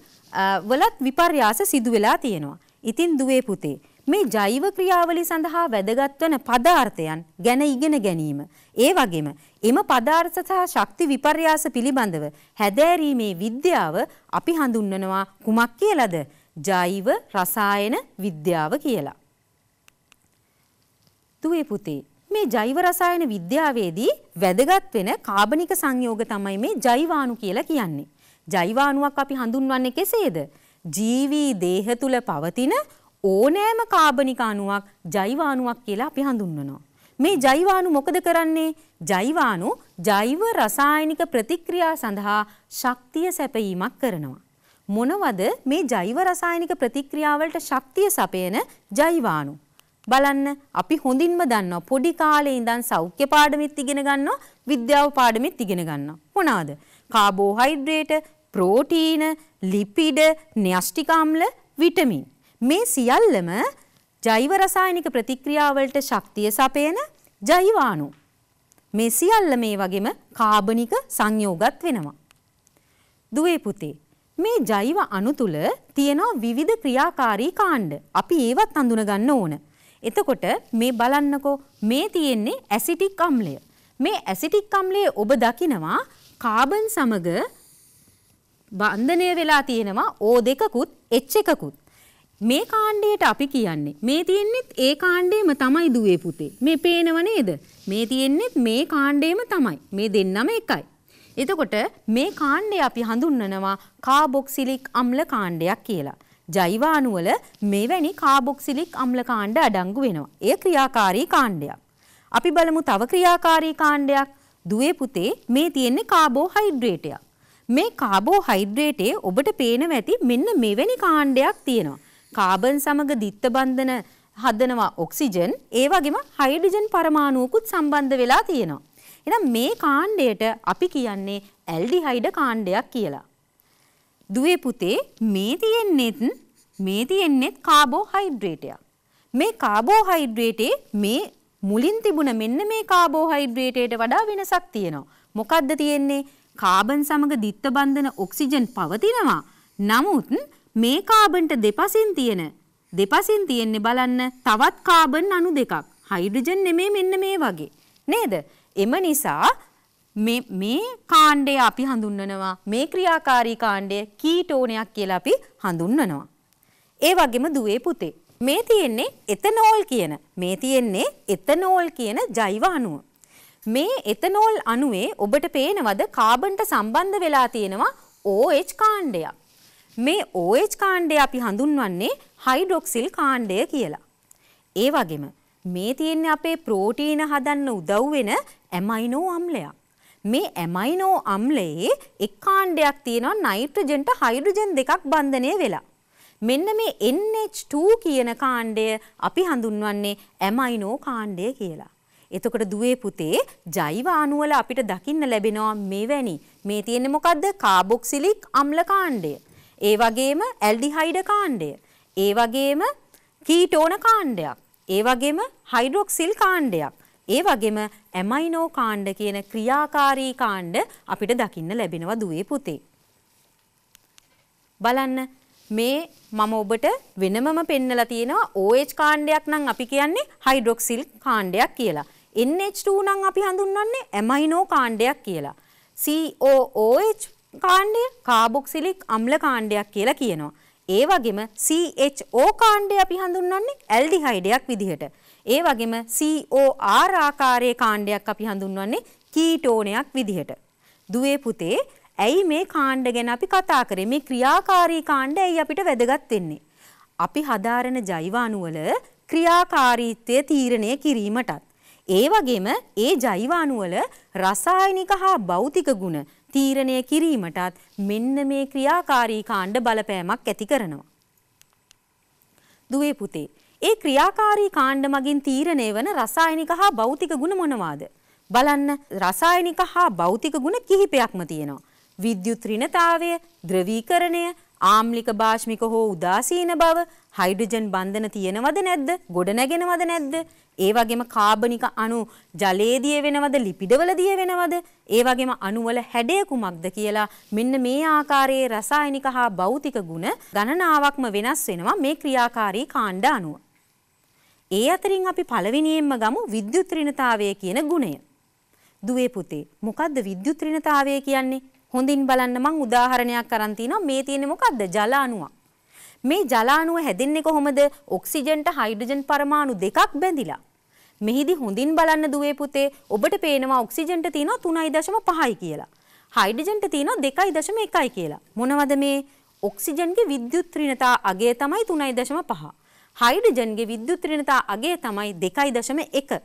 වලත් විපර්යාස සිදු වෙලා තියෙනවා. ඉතින් දුවේ පුතේ මේ ජෛව ක්‍රියාවලි සඳහා වැදගත් වන පදාර්ථයන් ගැන ඉගෙන ගැනීම. ඒ වගේම එම පදාර්ථ සහ ශක්ති විපර්යාස පිළිබඳව හැදෑරීමේ විද්‍යාව අපි හඳුන්වනවා කුමක් කියලාද? ජෛව රසායන විද්‍යාව කියලා. දුවේ පුතේ මේ ජෛව රසායන විද්‍යාවේදී වැදගත් වෙන කාබනික සංයෝග තමයි මේ ජෛවාණු කියලා කියන්නේ. ජෛවාණුවක් අපි හඳුන්වන්නේ කෙසේද? ජීවී දේහ තුල පවතින ඕනෑම කාබනික අණුවක් ජෛව අණුවක් කියලා අපි හඳුන්වනවා. මේ ජෛව අණු මොකද කරන්නේ? ජෛව අණු ජෛව රසායනික ප්‍රතික්‍රියා සඳහා ශක්තිය සැපයීමක් කරනවා. මොනවද මේ ජෛව රසායනික ප්‍රතික්‍රියාවලට ශක්තිය සපයන ජෛව අණු? බලන්න අපි හොඳින්ම දන්නවා පොඩි කාලේ ඉඳන් සෞඛ්‍ය පාඩමෙත් ඉගෙන ගන්නවා විද්‍යාව පාඩමෙත් ඉගෙන ගන්නවා මොනවාද කාබෝහයිඩ්‍රේට ප්‍රෝටීන ලිපිඩ න්‍යෂ්ටික අම්ල විටමින් මේ සියල්ලම ජෛව රසායනික ප්‍රතික්‍රියාවලට ශක්තිය සපයන ජෛවාණු. මේ සියල්ල මේ වගේම කාබනික සංයෝගත් වෙනවා. දුවේ පුතේ මේ ජෛව අණු තුල තියෙන විවිධ ක්‍රියාකාරී කාණ්ඩ අපි ඒවත් අඳුනගන්න ඕන. එතකොට මේ බලන්නකෝ මේ තියෙන්නේ ඇසිටික් අම්ලය. මේ ඇසිටික් අම්ලයේ ඔබ දකිනවා කාබන් සමග බන්ධනය වෙලා තියෙනවා O2කුත් H එකකුත්. මේ කාණ්ඩයට අපි කියන්නේ මේ තියෙන්නෙත් ඒ කාණ්ඩේම තමයි දුවේ පුතේ. මේ පේනව නේද? මේ තියෙන්නෙත් මේ කාණ්ඩේම තමයි. මේ දෙන්නම එකයි. එතකොට මේ කාණ්ඩය අපි හඳුන්වනවා කාබොක්සිලික් අම්ල කාණ්ඩයක් කියලා. ජෛව අණුවල මෙවැනි කාබොක්සිලික් අම්ල කාණ්ඩ අඩංගු වෙනවා. එය ක්‍රියාකාරී කාණ්ඩයක්. අපි බලමු තව ක්‍රියාකාරී කාණ්ඩයක්. දුවේ පුතේ මේ තියෙන්නේ කාබෝහයිඩ්‍රේටයක්. මේ කාබෝහයිඩ්‍රේටේ ඔබට පේනව ඇති මෙන්න මෙවැනි කාණ්ඩයක් තියෙනවා. කාබන් සමග දිත්ත බන්ධන හදනවා ඔක්සිජන් ඒ වගේම හයිඩ්‍රජන් පරමාණුවකුත් සම්බන්ධ වෙලා තියෙනවා. එහෙනම් මේ කාණ්ඩයට අපි කියන්නේ ඇල්ඩිහයිඩ කාණ්ඩයක් කියලා. දුවේ පුතේ මේ තියෙන්නේත් මේ තියෙන්නේත් කාබෝහයිඩ්‍රේටයක්. මේ කාබෝහයිඩ්‍රේටේ මේ මුලින් තිබුණ මෙන්න මේ කාබෝහයිඩ්‍රේටයට වඩා වෙනසක් තියෙනවා. මොකද්ද තියෙන්නේ? කාබන් සමග දිත්ත බන්ධන ඔක්සිජන් පවතිනවා. නමුත් මේ කාබන්ට දෙපසින් තියෙන දෙපසින් තියෙන්නේ බලන්න තවත් කාබන් අණු දෙකක්. හයිඩ්‍රජන් නෙමේ මෙන්න මේ වගේ. නේද? එම නිසා මේ මේ කාණ්ඩය අපි හඳුන්වනවා මේ ක්‍රියාකාරී කාණ්ඩය කීටෝනයක් කියලා අපි හඳුන්වනවා. ඒ වගේම දුවේ පුතේ මේ තියෙන්නේ එතනෝල් කියන මේ තියෙන්නේ එතනෝල් කියන ජෛව අණුව. මේ එතනෝල් අණුවේ ඔබට පේනවද කාබන්ට සම්බන්ධ වෙලා තියෙනවා OH කාණ්ඩයක්. මේ OH කාණ්ඩය අපි හඳුන්වන්නේ හයිඩ්‍රොක්සිල් කාණ්ඩය කියලා. ඒ වගේම මේ තියෙන්නේ අපේ ප්‍රෝටීන හදන්න උදව් වෙන ඇමයිනෝ අම්ලයක්. මේ ඇමයිනෝ අම්ලයේ එක් කාණ්ඩයක් තියෙනවා නයිට්‍රජන්ට හයිඩ්‍රජන් දෙකක් බන්ධනය වෙලා. මෙන්න මේ NH2 කියන කාණ්ඩය අපි හඳුන්වන්නේ ඇමයිනෝ කාණ්ඩය කියලා. එතකොට දුවේ පුතේ ජෛව අණුවල අපිට දකින්න ලැබෙනවා මෙවැනි මේ තියෙන්නේ මොකද්ද කාබොක්සිලික් අම්ල කාණ්ඩය. ඒ වගේම ඇල්ඩිහයිඩ කාණ්ඩය, ඒ වගේම කීටෝන කාණ්ඩයක්, ඒ වගේම හයිඩ්‍රොක්සිල් කාණ්ඩයක්, ඒ වගේම ඇමයිනෝ කාණ්ඩ කියන ක්‍රියාකාරී කාණ්ඩ අපිට දකින්න ලැබෙනවා දුවේ පුතේ. බලන්න මේ මම ඔබට වෙනමම පෙන්නලා තියෙනවා OH කාණ්ඩයක් නම් අපි කියන්නේ හයිඩ්‍රොක්සිල් කාණ්ඩයක් කියලා. NH2 නම් අපි හඳුන්වන්නේ ඇමයිනෝ කාණ්ඩයක් කියලා. COOH කාණ්ඩය කාබොක්සිලික් අම්ල කාණ්ඩයක් කියලා කියනවා. ඒ වගේම CHO කාණ්ඩය අපි හඳුන්වන්නේ ඇල්ඩිහයිඩයක් විදිහට. ඒ වගේම COR ආකාරයේ කාණ්ඩයක් අපි හඳුන්වන්නේ කීටෝනයක් විදිහට. දුවේ පුතේ ඇයි මේ කාණ්ඩ ගැන අපි කතා කරේ? මේ ක්‍රියාකාරී කාණ්ඩ ඇයි අපිට වැදගත් වෙන්නේ? අපි හදාරන ජෛව අණුවල ක්‍රියාකාරීත්වය තීරණය කිරීමටත් ඒ වගේම ඒ ජෛව අණුවල රසායනික හා භෞතික ගුණ තීරණය කිරීමටත් මෙන්න මේ ක්‍රියාකාරී කාණ්ඩ බලපෑමක් ඇති කරනවා. දුවේ පුතේ, ඒ ක්‍රියාකාරී කාණ්ඩ මගින් තීරණය වන රසායනික හා භෞතික ගුණ මොනවාද? බලන්න රසායනික හා භෞතික ගුණ කිහිපයක්ම තියෙනවා. විද්‍යුත් ඍණතාවය, ද්‍රවීකරණය, ආම්ලික භාෂ්මික හෝ උදාසීන බව හයිඩ්‍රජන් බන්ධන තියෙනවද නැද්ද? ගොඩ නැගෙනවද නැද්ද? ඒ වගේම කාබනික අණු ජලයේදී වෙනවද ලිපිඩවලදී වෙනවද? ඒ වගේම අණු වල හැඩය කුමක්ද කියලා මෙන්න මේ ආකාරයේ රසායනික හා භෞතික ගුණ ගණනාවක්ම වෙනස් වෙනවා මේ ක්‍රියාකාරී කාණ්ඩ අණුව. ඒ අතරින් අපි පළවෙනියෙන්ම ගමු විද්‍යුත් ඍණතාවය කියන ගුණය. දුවේ පුතේ මොකද්ද විද්‍යුත් ඍණතාවය කියන්නේ? හොඳින් බලන්න මං උදාහරණයක් අරන් තිනවා මේ තියෙන්නේ මොකද්ද ජල අණුවක්. මේ ජල අණුව හැදෙන්නේ කොහොමද? ඔක්සිජන්ට හයිඩ්‍රජන් පරමාණු දෙකක් බැඳිලා. මෙහිදී හොඳින් බලන්න දුවේ පුතේ ඔබට පේනවා ඔක්සිජන්ට තියෙනවා 3.5යි කියලා. හයිඩ්‍රජන්ට තියෙනවා 2.1යි කියලා. මොනවද මේ? ඔක්සිජන්ගේ විද්‍යුත් ඍණතා අගය තමයි 3.5. හයිඩ්‍රජන්ගේ විද්‍යුත් ඍණතා අගය තමයි 2.1.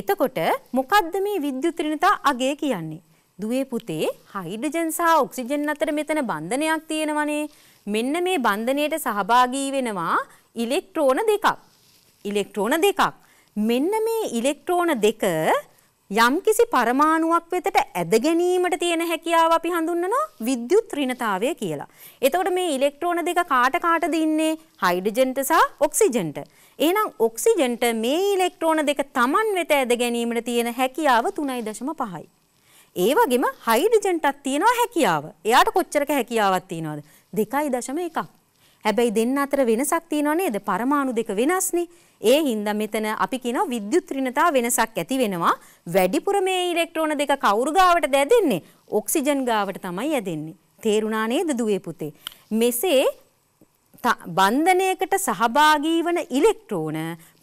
එතකොට මොකද්ද මේ විද්‍යුත් ඍණතා අගය කියන්නේ? දුවේ පුතේ හයිඩ්‍රජන් සහ ඔක්සිජන් අතර මෙතන බන්ධනයක් තියෙනවනේ. මෙන්න මේ බන්ධනයට සහභාගී වෙනවා ඉලෙක්ට්‍රෝන දෙකක්. ඉලෙක්ට්‍රෝන දෙකක්. මෙන්න මේ ඉලෙක්ට්‍රෝන දෙක යම්කිසි පරමාණුවක් වෙතට ඇද ගැනීමට තියෙන හැකියාව අපි හඳුන්වනවා විද්‍යුත් ඍණතාවය කියලා. එතකොට මේ ඉලෙක්ට්‍රෝන දෙක කාට කාටද ඉන්නේ? හයිඩ්‍රජන්ට සහ ඔක්සිජන්ට. එහෙනම් ඔක්සිජන්ට මේ ඉලෙක්ට්‍රෝන දෙක Taman වෙත ඇද ගැනීමට තියෙන හැකියාව 3.5යි. ඒ වගේම හයිඩ්‍රජන්ටත් තියෙනවා හැකියාව. එයාට කොච්චරක හැකියාවක් තියෙනවද? 2.1ක්. හැබැයි දෙන්න අතර වෙනසක් තියෙනව නේද? පරමාණු දෙක වෙනස්නේ. ඒ හින්දා මෙතන අපි කියනවා විද්‍යුත් ඍණතා වෙනසක් ඇති වෙනවා. වැඩිපුර මේ ඉලෙක්ට්‍රෝන දෙක කවුරු ගාවටද ඇදෙන්නේ? ඔක්සිජන් ගාවට තමයි ඇදෙන්නේ. තේරුණා නේද දුවේ පුතේ? මෙසේ බන්ධනයකට සහභාගී වන ඉලෙක්ට්‍රෝන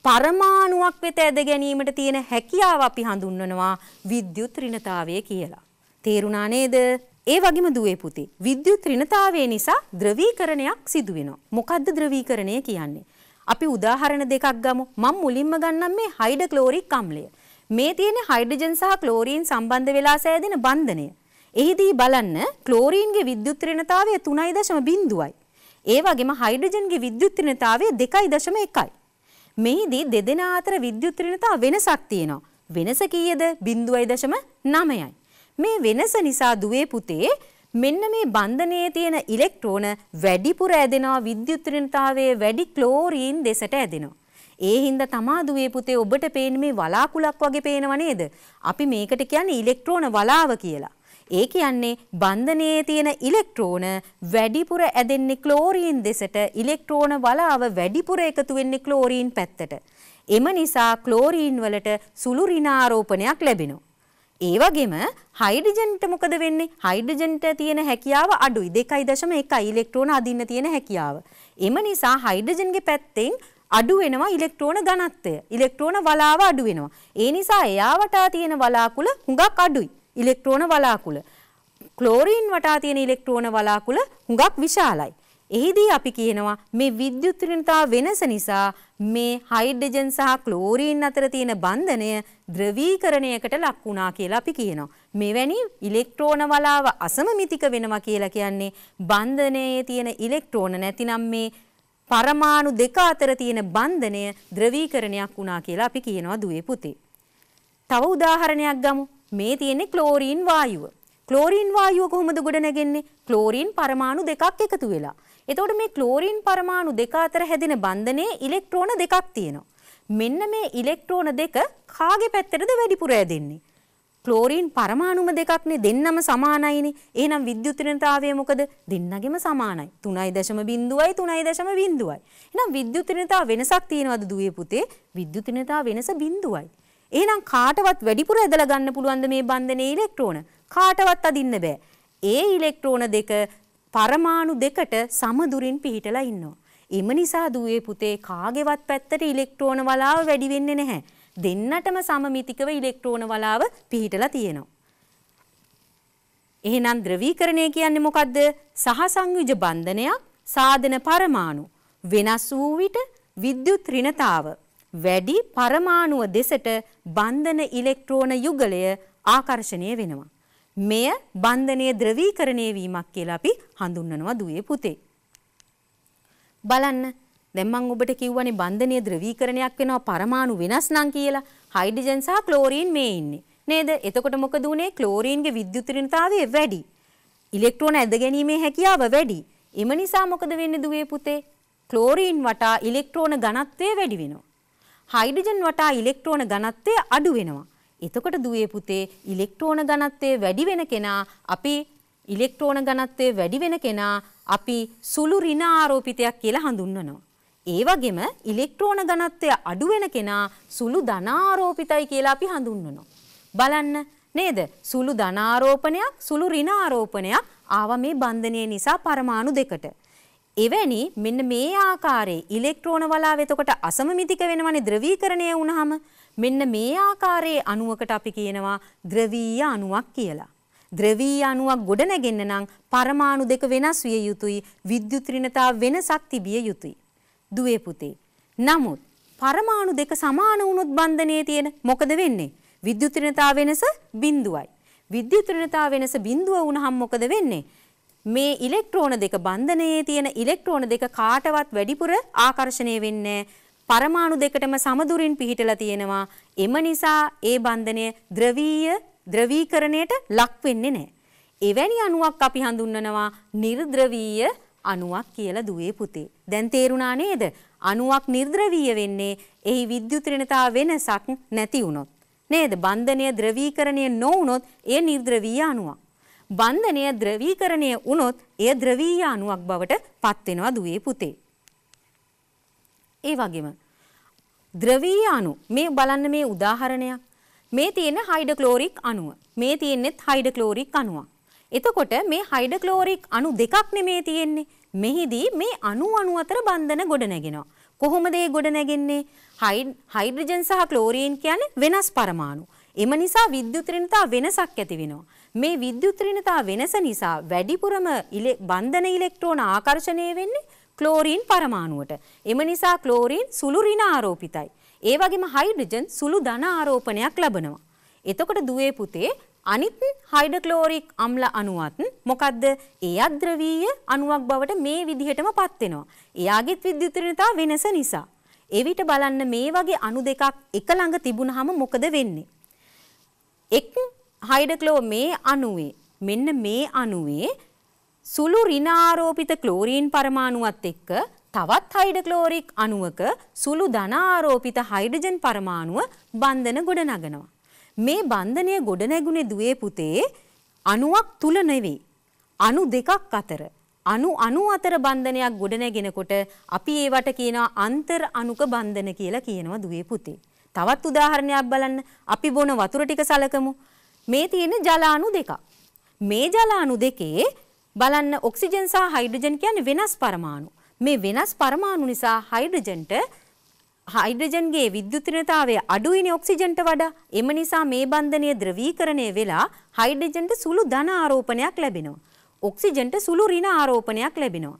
පරමාණුවක් වෙත ඇද ගැනීමට තියෙන හැකියාව අපි හඳුන්වනවා විද්‍යුත් ඍණතාවය කියලා. තේරුණා නේද? ඒ වගේම දුවේ පුතේ විද්‍යුත් ඍණතාවය නිසා ද්‍රවීකරණයක් සිදු වෙනවා. මොකද්ද ද්‍රවීකරණය කියන්නේ? අපි උදාහරණ දෙකක් ගමු. මම මුලින්ම ගන්නම් මේ හයිඩ්‍රොක්ලෝරික් අම්ලය. මේ තියෙන හයිඩ්‍රජන් සහ ක්ලෝරීන් සම්බන්ධ වෙලා සෑදෙන බන්ධනය. එහිදී බලන්න ක්ලෝරීන්ගේ විද්‍යුත් ඍණතාවය 3.0යි. ඒ වගේම හයිඩ්‍රජන්ගේ විද්‍යුත් ඍණතාවය 2.1යි. මෙහිදී දෙදෙනා අතර විද්‍යුත් ඍණතා වෙනසක් තියෙනවා. වෙනස කීයද? 0.9යි. මේ වෙනස නිසා දුවේ පුතේ මෙන්න මේ බන්ධනයේ තියෙන ඉලෙක්ට්‍රෝන වැඩිපුර ඇදෙනවා විද්‍යුත් ඍණතාවයේ වැඩි ක්ලෝරීන් දෙසට ඇදෙනවා. ඒ හින්දා තමා දුවේ පුතේ ඔබට පේන්නේ මේ වලාකුලක් වගේ පේනව නේද? අපි මේකට කියන්නේ ඉලෙක්ට්‍රෝන වලාව කියලා. ඒ කියන්නේ බන්ධනයේ තියෙන ඉලෙක්ට්‍රෝන වැඩිපුර ඇදෙන්නේ ක්ලෝරීන් දෙසට ඉලෙක්ට්‍රෝන වලාව වැඩිපුර එකතු වෙන්නේ ක්ලෝරීන් පැත්තට. එම නිසා ක්ලෝරීන් වලට සුළු ඍණාරෝපණයක් ලැබෙනවා. ඒ වගේම හයිඩ්‍රජන්ට මොකද වෙන්නේ? හයිඩ්‍රජන්ට තියෙන හැකියාව අඩුයි 2.1 ඉලෙක්ට්‍රෝන අදින්න තියෙන හැකියාව. එම නිසා හයිඩ්‍රජන්ගේ පැත්තෙන් අඩු වෙනවා ඉලෙක්ට්‍රෝන ඝනත්වය. ඉලෙක්ට්‍රෝන වලාව අඩු වෙනවා. ඒ නිසා එයාවට තියෙන වලාකුළු හුඟක් අඩුයි. ඉලෙක්ට්‍රෝන වලාකුල. ක්ලෝරීන් වටා තියෙන ඉලෙක්ට්‍රෝන වලාකුල හුඟක් විශාලයි. එහිදී අපි කියනවා මේ විද්‍යුත් ඍණතාව වෙනස නිසා මේ හයිඩ්‍රජන් සහ ක්ලෝරීන් අතර තියෙන බන්ධනය ද්‍රවීකරණයකට ලක් වුණා කියලා අපි කියනවා. මෙවැනි ඉලෙක්ට්‍රෝන වලාව අසමමිතික වෙනවා කියලා කියන්නේ බන්ධනයේ තියෙන ඉලෙක්ට්‍රෝන නැතිනම් මේ පරමාණු දෙක අතර තියෙන බන්ධනය ද්‍රවීකරණයක් වුණා කියලා අපි කියනවා දුවේ පුතේ. තව උදාහරණයක් ගමු. මේ තියෙන්නේ ක්ලෝරීන් වායුව. ක්ලෝරීන් වායුව කොහොමද ගොඩනැගෙන්නේ? ක්ලෝරීන් පරමාණු දෙකක් එකතු වෙලා. එතකොට මේ ක්ලෝරීන් පරමාණු දෙක අතර හැදෙන බන්ධනයේ ඉලෙක්ට්‍රෝන දෙකක් තියෙනවා. මෙන්න මේ ඉලෙක්ට්‍රෝන දෙක කාගේ පැත්තටද වැඩිපුර ඇදෙන්නේ? ක්ලෝරීන් පරමාණුම දෙකක්නේ දෙන්නම සමානයිනේ. එහෙනම් විද්‍යුත් ඍණතාවය මොකද? දෙන්නගෙම සමානයි. 3.0යි 3.0යි. එහෙනම් විද්‍යුත් ඍණතාව වෙනසක් තියනවද දුවේ පුතේ? විද්‍යුත් ඍණතාව වෙනස බිඳුවයි. එහෙනම් කාටවත් වැඩිපුර ඇදලා ගන්න පුළුවන්ද මේ බන්ධනයේ ඉලෙක්ට්‍රෝන? කාටවත් අදින්න බෑ. ඒ ඉලෙක්ට්‍රෝන දෙක පරමාණු දෙකට සමදුරින් පිහිටලා ඉන්නවා. එම නිසා දුවේ පුතේ කාගේවත් පැත්තට ඉලෙක්ට්‍රෝන වලාව වැඩි වෙන්නේ නැහැ. දෙන්නටම සමමිතිකව ඉලෙක්ට්‍රෝන වලාව පිහිටලා තියෙනවා. එහෙනම් ද්‍රවීකරණය කියන්නේ මොකද්ද? සහසංයුජ බන්ධනයක් සාධන පරමාණු වෙනස් වූ විට විද්‍යුත් ඍණතාව වැඩි පරමාණුව දෙසට බන්ධන ඉලෙක්ට්‍රෝන යුගලය ආකර්ෂණය වෙනවා. මෙය බන්ධනය ද්‍රවීකරණය වීමක් කියලා අපි හඳුන්වනවා දුවේ පුතේ. බලන්න දැන් මම ඔබට කිව්වනේ බන්ධනය ද්‍රවීකරණයක් වෙනවා පරමාණු වෙනස් නම් කියලා. හයිඩ්‍රජන් සහ ක්ලෝරීන් මේ ඉන්නේ. නේද? එතකොට මොකද උනේ? ක්ලෝරීන්ගේ විද්‍යුත් ඍණතාවය වැඩි. ඉලෙක්ට්‍රෝන ඇද ගැනීමේ හැකියාව වැඩි. එම නිසා මොකද වෙන්නේ දුවේ පුතේ? ක්ලෝරීන් වටා ඉලෙක්ට්‍රෝන ඝනත්වය වැඩි වෙනවා. හයිඩ්‍රජන් වටා ඉලෙක්ට්‍රෝන ඝනත්වය අඩු වෙනවා. එතකොට දුවේ පුතේ ඉලෙක්ට්‍රෝන ඝනත්වය වැඩි වෙන කෙනා අපි ඉලෙක්ට්‍රෝන ඝනත්වය වැඩි වෙන කෙනා අපි සුළු ඍණ ආරෝපිතයක් කියලා හඳුන්වනවා. ඒ වගේම ඉලෙක්ට්‍රෝන ඝනත්වය අඩු වෙන කෙනා සුළු ධනාරෝපිතයි කියලා අපි හඳුන්වනවා. බලන්න නේද? සුළු ධනාරෝපණයක් සුළු ඍණ ආරෝපණයක් ආවා මේ බන්ධනය නිසා පරමාණු දෙකට. එවැනි මෙන්න මේ ආකාරයේ ඉලෙක්ට්‍රෝන වලාව එතකොට අසමමිතික වෙනවනේ ද්‍රවීකරණය වුණාම මෙන්න මේ ආකාරයේ අණුවකට අපි කියනවා ද්‍රවීය අණුවක් කියලා. ද්‍රවීය අණුවක් ගොඩනැගෙන්න නම් පරමාණු දෙක වෙනස් විය යුතුයි විද්‍යුත් ඍණතාව වෙනසක් තිබිය යුතුයි. දුවේ පුතේ. නමුත් පරමාණු දෙක සමාන වුණොත් බන්ධනයේ තියෙන මොකද වෙන්නේ? විද්‍යුත් ඍණතාව වෙනස බිඳුවයි. විද්‍යුත් ඍණතාව වෙනස බිඳුව වුණහම මොකද වෙන්නේ? මේ ඉලෙක්ට්‍රෝන දෙක බන්ධනයේ තියෙන ඉලෙක්ට්‍රෝන දෙක කාටවත් වැඩිපුර ආකර්ෂණය වෙන්නේ පරමාණු දෙකටම සමදුරින් පිහිටලා තියෙනවා. එම නිසා ඒ බන්ධනය ද්‍රවීය ද්‍රවීකරණයට ලක් වෙන්නේ නැහැ. එවැනි අණුවක් අපි හඳුන්වනවා නිර්ද්‍රවීය අණුවක් කියලා දුවේ පුතේ. දැන් තේරුණා නේද? අණුවක් නිර්ද්‍රවීය වෙන්නේ එහි විද්‍යුත් ඍණතාව වෙනසක් නැති වුණොත්. නේද? බන්ධනය ද්‍රවීකරණය නොවුනොත් එය නිර්ද්‍රවීය අණුවක්. බන්ධනය ද්‍රවීකරණය වුණොත් එය ද්‍රවීය අණුවක් බවට පත්වෙනවා දුවේ පුතේ. ඒ වගේම ද්‍රවීය අණු මේ බලන්න මේ උදාහරණයක්. මේ තියෙන හයිඩ්‍රොක්ලෝරික් අණුව. මේ තියෙන්නේත් හයිඩ්‍රොක්ලෝරික් අණුවක්. එතකොට මේ හයිඩ්‍රොක්ලෝරික් අණු දෙකක් නෙමේ තියෙන්නේ. මෙහිදී මේ අණු අණු අතර බන්ධන ගොඩ නැගෙනවා. කොහොමද ඒ ගොඩ නැගෙන්නේ? හයිඩ්‍රජන් සහ ක්ලෝරීන් කියන්නේ වෙනස් පරමාණු. එම නිසා විද්‍යුත් ඍණතා වෙනසක් ඇති වෙනවා. මේ විද්‍යුත්ඍණතා වෙනස නිසා වැඩිපුරම බන්ධන ඉලෙක්ට්‍රෝන ආකර්ෂණය වෙන්නේ ක්ලෝරීන් පරමාණුවට. එම නිසා ක්ලෝරීන් සුළු ඍණ ආරෝපිතයි. ඒ වගේම හයිඩ්‍රජන් සුළු ධන ආරෝපණයක් ලබනවා. එතකොට දුවේ පුතේ අනිත් හයිඩ්‍රොක්ලෝරික් අම්ල අණුවත් මොකද්ද? ඒ අද්‍රවීය අණුවක් බවට මේ විදිහටමපත් වෙනවා. එයාගෙත් විද්‍යුත්ඍණතා වෙනස නිසා. එවිට බලන්න මේ වගේ අණු දෙකක් එක ළඟ තිබුණාම මොකද වෙන්නේ? එක් හයිඩක්ලෝ මේ අණුවේ මෙන්න මේ අණුවේ සුළු ඍණාරෝපිත ක්ලෝරීන් පරමාණුවත් එක්ක තවත් හයිඩක්ලෝරික් අණුවක සුළු ධනාරෝපිත හයිඩ්‍රජන් පරමාණුව බන්ධන ගොඩනගනවා. මේ බන්ධනය ගොඩනැගුණේ දුවේ පුතේ අණුවක් තුල නෙවෙයි. අණු දෙකක් අතර අණු අණු අතර බන්ධනයක් ගොඩනැගෙනකොට අපි ඒවට කියනවා අන්තර් අණුක බන්ධන කියලා කියනවා දුවේ පුතේ. තවත් උදාහරණයක් බලන්න අපි බොන වතුර ටික සලකමු. මේ තියෙන ජලාණු දෙකක්. මේ ජලාණු දෙකේ බලන්න ඔක්සිජන් සහ හයිඩ්‍රජන් කියන්නේ වෙනස් පරමාණු. මේ වෙනස් පරමාණු නිසා හයිඩ්‍රජන්ට හයිඩ්‍රජන්ගේ විද්‍යුත්ීනතාවය අඩුයිනේ ඔක්සිජන්ට වඩා. එම නිසා මේ බන්ධනය ද්‍රවීකරණය වෙලා හයිඩ්‍රජන්ට සුළු ධන ආරෝපණයක් ලැබෙනවා. ඔක්සිජන්ට සුළු ඍණ ආරෝපණයක් ලැබෙනවා.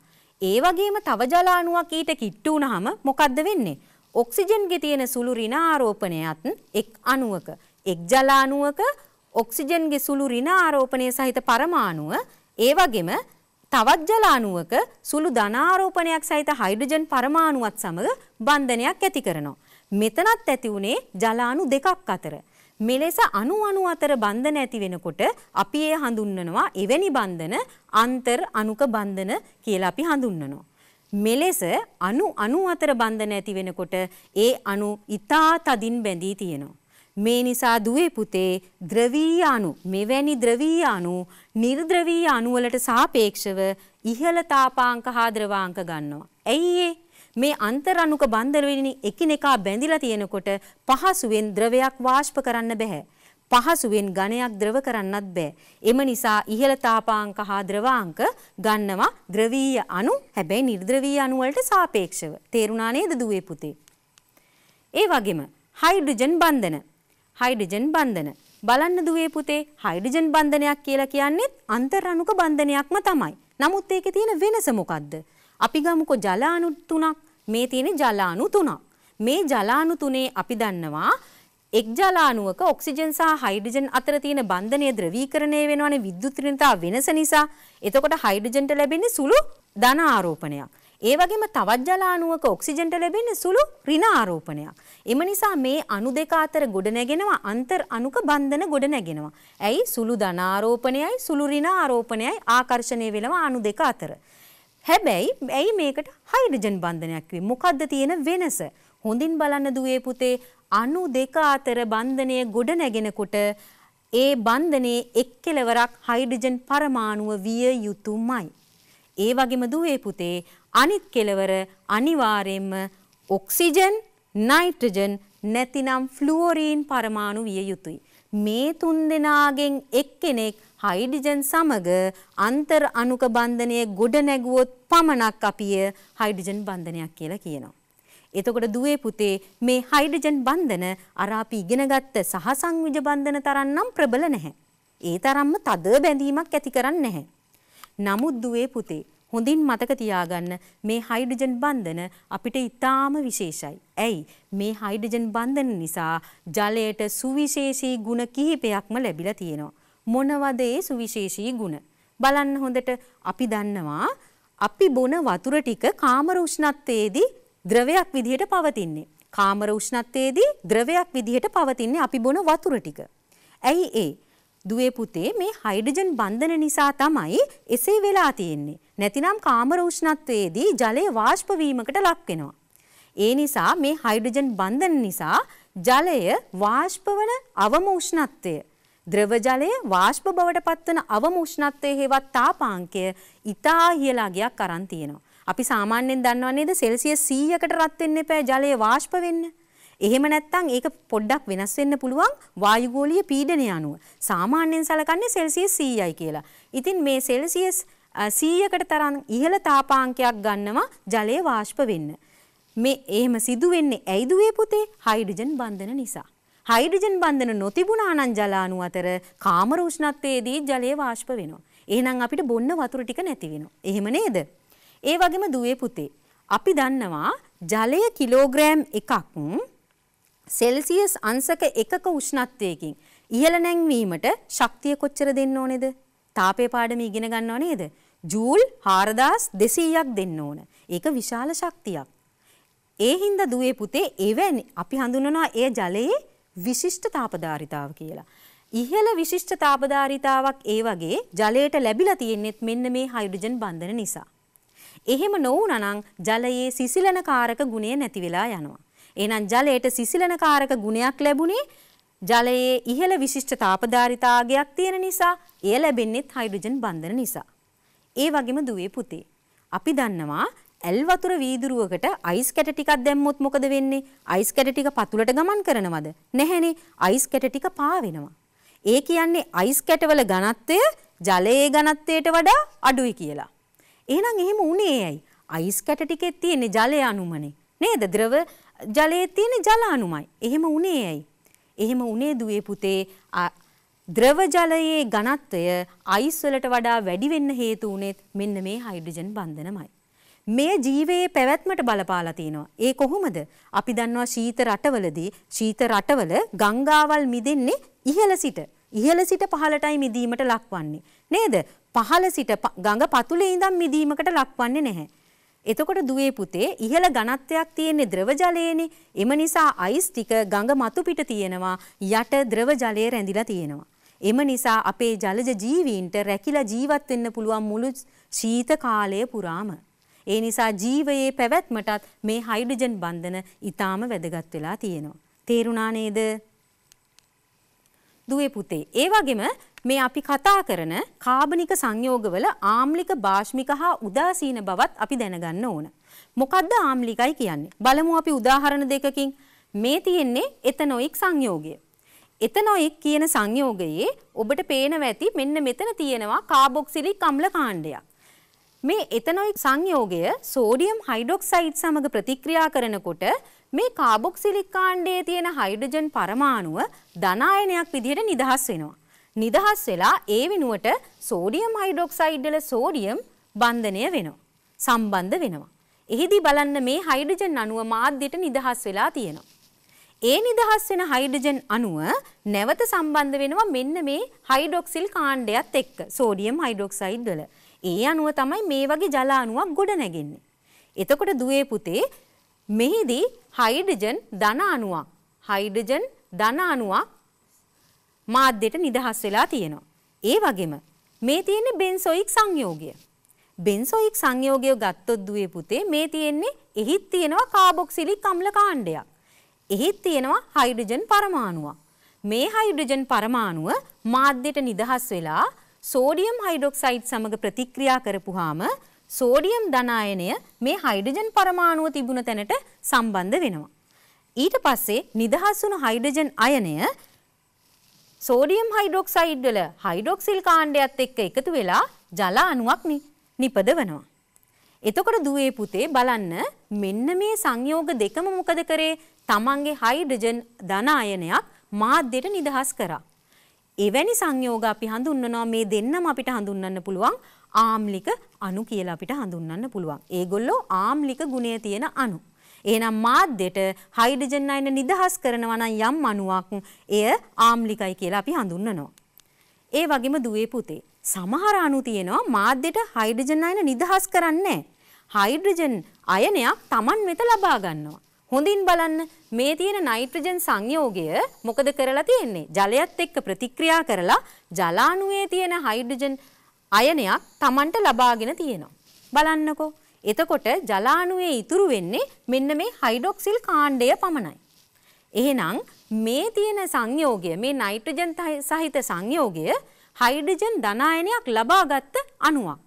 ඒ වගේම තව ජලාණුවක් ඊට කිට්ටු වුනහම මොකද්ද වෙන්නේ? ඔක්සිජන්ගේ තියෙන සුළු ඍණ ආරෝපණයත් එක් අණුවක එක් ජලාණුවක ඔක්සිජන්ගේ සුළු ඍණ ආරෝපණය සහිත පරමාණුව ඒ වගේම තවත් ජල අණුවක සුළු ධන ආරෝපණයක් සහිත හයිඩ්‍රජන් පරමාණුවත් සමග බන්ධනයක් ඇති කරනවා. මෙතනත් ඇති උනේ ජල අණු දෙකක් අතර. මෙලෙස අණු අණු අතර බන්ධන ඇති වෙනකොට අපි ඒ හඳුන්වනවා එවැනි බන්ධන අන්තර් අණුක බන්ධන කියලා අපි හඳුන්වනවා. මෙලෙස අණු අණු අතර බන්ධන ඇති වෙනකොට ඒ අණු ඊතා තදින් බැඳී තියෙනවා. මේ නිසා දුවේ පුතේ ද්‍රවීය අණු මෙවැනි ද්‍රවීය අණු නිර්ද්‍රවීය අණු වලට සාපේක්ෂව ඉහළ තාපාංක හා ද්‍රවාංක ගන්නවා. ඇයි මේ අන්තරණුක බන්ධනවලින් එකිනෙකා බැඳිලා තියෙනකොට පහසුවෙන් ද්‍රවයක් වාෂ්ප කරන්න බෑ. පහසුවෙන් ඝනයක් ද්‍රව කරන්නත් බෑ. එම නිසා ඉහළ තාපාංක හා ද්‍රවාංක ගන්නවා ද්‍රවීය අණු හැබැයි නිර්ද්‍රවීය අණු වලට සාපේක්ෂව. තේරුණා නේද දුවේ පුතේ? ඒ වගේම හයිඩ්‍රජන් බන්ධන හයිඩ්‍රජන් බන්ධන. බලන්න දුවේ පුතේ හයිඩ්‍රජන් බන්ධනයක් කියලා කියන්නේත් අන්තරණුක බන්ධනයක්ම තමයි. නමුත් ඒකේ තියෙන වෙනස මොකද්ද? අපි ගමුකො ජල අණු තුනක් මේ තියෙන ජල අණු තුනක්. මේ ජල අණු තුනේ අපි දන්නවා එක් ජල අණුවක ඔක්සිජන් සහ හයිඩ්‍රජන් අතර තියෙන බන්ධනය ද්‍රවීකරණය වෙනවනේ විද්‍යුත් ඍණතාව වෙනස නිසා. එතකොට හයිඩ්‍රජන්ට ලැබෙන්නේ සුළු ධන ආරෝපණයක්. ඒ වගේම තවත් ජලාණුවක ඔක්සිජන්ට ලැබෙන සුළු ඍණ ආරෝපණයක්. එම නිසා මේ අණු දෙක අතර ගොඩනැගෙනවා අන්තර් අණුක බන්ධන ගොඩනැගෙනවා. ඇයි සුළු ධන ආරෝපණයයි සුළු ඍණ ආරෝපණයයි ආකර්ෂණය වෙනවා අණු දෙක අතර. හැබැයි ඇයි මේකට හයිඩ්‍රජන් බන්ධනයක් වෙන්නේ? මොකද්ද තියෙන වෙනස? හොඳින් බලන්න දුවේ පුතේ අණු දෙක අතර බන්ධනය ගොඩනැගෙනකොට ඒ බන්ධනයේ එක් කෙලවරක් හයිඩ්‍රජන් පරමාණුව විය යුතුමයි. ඒ වගේම දුවේ පුතේ අනිත් කෙලවර අනිවාර්යයෙන්ම ඔක්සිජන් නයිට්‍රජන් නැතිනම් ෆ්ලුවරීන් පරමාණු විය යුතුයි. මේ තුන් දෙනාගෙන් එක්කෙනෙක් හයිඩ්‍රජන් සමග අන්තර් අණුක බන්ධනය ගොඩ නැගුවොත් පමණක් අපි හයිඩ්‍රජන් බන්ධනයක් කියලා කියනවා. එතකොට දුවේ පුතේ මේ හයිඩ්‍රජන් බන්ධන අර අපි ඉගෙනගත්ත සහසංයුජ බන්ධන තරම්නම් ප්‍රබල නැහැ. ඒ තරම්ම තද බැඳීමක් ඇති කරන්නේ නැහැ. නමුත් දුවේ පුතේ හොඳින් මතක තියාගන්න මේ හයිඩ්‍රජන් බන්ධන අපිට ඉතාම විශේෂයි. ඇයි මේ හයිඩ්‍රජන් බන්ධන නිසා ජලයට සුවිශේෂී ගුණ කිහිපයක්ම ලැබිලා තියෙනවා. මොනවද ඒ සුවිශේෂී ගුණ? බලන්න හොඳට අපි දන්නවා අපි බොන වතුර ටික කාමර උෂ්ණත්වයේදී ද්‍රවයක් විදිහට පවතින්නේ. කාමර උෂ්ණත්වයේදී ද්‍රවයක් විදිහට පවතින්නේ අපි බොන වතුර ටික. ඇයි ඒ? දුවේ පුතේ මේ හයිඩ්‍රජන් බන්ධන නිසා තමයි එසේ වෙලා තියෙන්නේ. නැතිනම් කාමර උෂ්ණත්වයේදී ජලය වාෂ්ප වීමකට ලක් වෙනවා. ඒ නිසා මේ හයිඩ්‍රජන් බන්ධන නිසා ජලය වාෂ්පවන අවම උෂ්ණත්වය ද්‍රව ජලය වාෂ්ප බවට පත්වන අවම උෂ්ණත්වයේ හේවත් තාපාංකය ඉතා ඉහළ අගයක් අරන් තියෙනවා. අපි සාමාන්‍යයෙන් දන්නවා නේද සෙල්සියස් 100කට රත් වෙන්න එපා ජලය වාෂ්ප වෙන්න. එහෙම නැත්නම් ඒක පොඩ්ඩක් වෙනස් වෙන්න පුළුවන් වායුගෝලීය පීඩනය අනුව. සාමාන්‍යයෙන් සලකන්නේ සෙල්සියස් 100යි කියලා. ඉතින් මේ සෙල්සියස් 100 100කට තරම් ඉහළ තාපාංකයක් ගන්නවා ජලය වාෂ්ප වෙන්න. මේ එහෙම සිදු වෙන්නේ ඇයිද වේ පුතේ? හයිඩ්‍රජන් බන්ධන නිසා. හයිඩ්‍රජන් බන්ධන නොතිබුණා නම් ජලාණු අතර කාමර උෂ්ණත්වයේදී ජලය වාෂ්ප වෙනවා. එහෙනම් අපිට බොන්න වතුර ටික නැති වෙනවා. එහෙම නේද? ඒ වගේම දුවේ පුතේ. අපි දන්නවා ජලය කිලෝග්‍රෑම් එකක් සෙල්සියස් අංශක එකක උෂ්ණත්වයකින් ඉහළ නැංවීමට ශක්තිය කොච්චර දෙන්න ඕනේද? තාපය පාඩම ඉගෙන ගන්නව නේද? ජූල් 4200ක් දෙන්න ඕන. ඒක විශාල ශක්තියක්. ඒ හින්දා දුවේ පුතේ එවැනි අපි හඳුන්වනවා ඒ ජලයේ විශිෂ්ට තාපධාරිතාව කියලා. ඉහළ විශිෂ්ට තාපධාරිතාවක් ඒ වගේ ජලයට ලැබිලා තියෙන්නේත් මෙන්න මේ හයිඩ්‍රජන් බන්ධන නිසා. එහෙම නොවුනනම් ජලයේ සිසිලනකාරක ගුණය නැති වෙලා යනවා. එහෙනම් ජලයට සිසිලනකාරක ගුණයක් ලැබුණේ ජලයේ ඉහළ විශිෂ්ට තාපධාරිතාවයක් තියෙන නිසා, එය ලැබෙන්නේත් හයිඩ්‍රජන් බන්ධන නිසා. ඒ වගේම දුවේ පුතේ. අපි දන්නවා ඇල් වතුර වීදුරුවකට අයිස් කැට ටිකක් දැම්මොත් මොකද වෙන්නේ? අයිස් කැට ටික පතුලට ගමන් කරනවද? නැහැනේ. අයිස් කැට ටික පාවෙනවා. ඒ කියන්නේ අයිස් කැටවල ඝනත්වය ජලයේ ඝනත්වයට වඩා අඩුයි කියලා. එහෙනම් එහෙම උනේ ඇයි? අයිස් කැට ටිකේ තියෙන ජලය අණුමනේ. නේද? ද්‍රව ජලයේ තියෙන ජල අණුමයි. එහෙම උනේ ඇයි? එහෙම උනේ දුවේ පුතේ ද්‍රව ජලයේ ඝනත්වය අයිස් වලට වඩා වැඩි වෙන්න හේතු වුණේත් මෙන්න මේ හයිඩ්‍රජන් බන්ධනමයි. මේ ජීවයේ පැවැත්මට බලපාලා තිනවා. ඒ කොහොමද? අපි දන්නවා ශීත රටවලදී ශීත රටවල ගංගාවල් මිදෙන්නේ ඉහළ සිට. ඉහළ සිට පහළටයි මිදීමට ලක්වන්නේ. නේද? පහළ සිට ගඟ පතුලේ ඉඳන් මිදීමකට ලක්වන්නේ නැහැ. එතකොට දුවේ පුතේ ඉහළ ඝනත්වයක් තියෙන ද්‍රව ජලයේනේ. එම නිසා අයිස් ටික ගඟ මතු පිට තියෙනවා. යට ද්‍රව ජලය රැඳිලා තියෙනවා. එම නිසා අපේ ජලජ ජීවීන්ට රැකිලා ජීවත් වෙන්න පුළුවන් මුළු ශීත කාලය පුරාම. ඒ නිසා ජීවයේ පැවැත්මටත් මේ හයිඩ්‍රජන් බන්ධන ඊටාම වැදගත් වෙලා තියෙනවා. තේරුණා නේද? දුවේ පුතේ. ඒ වගේම මේ අපි කතා කරන කාබනික සංයෝගවල ආම්ලික භාෂ්මික හා උදාසීන බවත් අපි දැනගන්න ඕන. මොකද්ද ආම්ලිකයි කියන්නේ? බලමු අපි උදාහරණ දෙකකින්. මේ තියෙන්නේ එතනොයික් සංයෝගය. එතන ඔය කියන සංයෝගයේ ඔබට පේනව ඇති මෙන්න මෙතන තියෙනවා කාබොක්සිලික් අම්ල කාණ්ඩයක්. මේ එතනොයික් සංයෝගය සෝඩියම් හයිඩොක්සයිඩ් සමග ප්‍රතික්‍රියා කරනකොට මේ කාබොක්සිලික් කාණ්ඩයේ තියෙන හයිඩ්‍රජන් පරමාණුව ධනායනයක් විදිහට නිදහස් වෙනවා. නිදහස් වෙලා ඒ වෙනුවට සෝඩියම් හයිඩොක්සයිඩ් වල සෝඩියම් බන්ධනය වෙනවා. සම්බන්ධ වෙනවා. එහිදී බලන්න මේ හයිඩ්‍රජන් අණුව මාධ්‍යයට නිදහස් වෙලා තියෙනවා. ඒ නිදහස් වෙන හයිඩ්‍රජන් අණුව නැවත සම්බන්ධ වෙනවා මෙන්න මේ හයිඩ්‍රොක්සිල් කාණ්ඩයත් එක්ක සෝඩියම් හයිඩ්‍රොක්සයිඩ් වල. ඒ අණුව තමයි මේ වගේ ජල අණුවක් ගොඩ නැගෙන්නේ. එතකොට දුවේ පුතේ මෙහිදී හයිඩ්‍රජන් ධන අණුවක් හයිඩ්‍රජන් ධන අණුවක් මාධ්‍යයට නිදහස් වෙලා තියෙනවා. ඒ වගේම මේ තියෙන්නේ බෙන්සොයික් සංයෝගය. බෙන්සොයික් සංයෝගය ගත්තොත් දුවේ පුතේ මේ තියෙන්නේ එහිත් තියෙනවා කාබොක්සිලික් අම්ල කාණ්ඩයක්. එහිත් තියෙනවා හයිඩ්‍රජන් පරමාණුවක්. මේ හයිඩ්‍රජන් පරමාණුව මාධ්‍යයට නිදහස් වෙලා සෝඩියම් හයිඩ්‍රොක්සයිඩ් සමග ප්‍රතික්‍රියා කරපුවාම සෝඩියම් ධනායනය මේ හයිඩ්‍රජන් පරමාණුව තිබුණ තැනට සම්බන්ධ වෙනවා. ඊට පස්සේ නිදහස් වුණු හයිඩ්‍රජන් අයනය සෝඩියම් හයිඩ්‍රොක්සයිඩ් වල හයිඩ්‍රොක්සිල් කාණ්ඩයත් එක්ක එකතු වෙලා ජල අණුවක් නිපදවනවා. එතකොට දුවේ පුතේ බලන්න මෙන්න මේ සංයෝග දෙකම මොකද කරේ තමන්ගේ හයිඩ්‍රජන් ධනායනයක් මාධ්‍යයට නිදහස් කරා. එවැනි සංයෝග අපි හඳුන්වනවා මේ දෙන්නම අපිට හඳුන්වන්න පුළුවන් ආම්ලික අණු කියලා අපිට හඳුන්වන්න පුළුවන්. ඒගොල්ලෝ ආම්ලික ගුණය තියෙන අණු. එහෙනම් මාධ්‍යයට හයිඩ්‍රජන් අයන නිදහස් කරනවා නම් යම් අණුවක් එය ආම්ලිකයි කියලා අපි හඳුන්වනවා. ඒ වගේම දුවේ පුතේ සමහර අණු තියෙනවා මාධ්‍යයට හයිඩ්‍රජන් අයන නිදහස් කරන්නේ නැහැ. හයිඩ්‍රජන් අයනයක් Taman වෙත ලබා ගන්නවා. හොඳින් බලන්න මේ තියෙන නයිට්‍රජන් සංයෝගය මොකද කරලා තියෙන්නේ? ජලයත් එක්ක ප්‍රතික්‍රියා කරලා ජලාණුවේ තියෙන හයිඩ්‍රජන් අයනයක් Tamanට ලබාගෙන තියෙනවා. බලන්නකෝ. එතකොට ජලාණුවේ ඉතුරු වෙන්නේ මෙන්න මේ හයිඩොක්සිල් කාණ්ඩය පමණයි. එහෙනම් මේ තියෙන සංයෝගය මේ නයිට්‍රජන් සහිත සංයෝගය හයිඩ්‍රජන් ධනායනයක් ලබාගත් අණුවක්.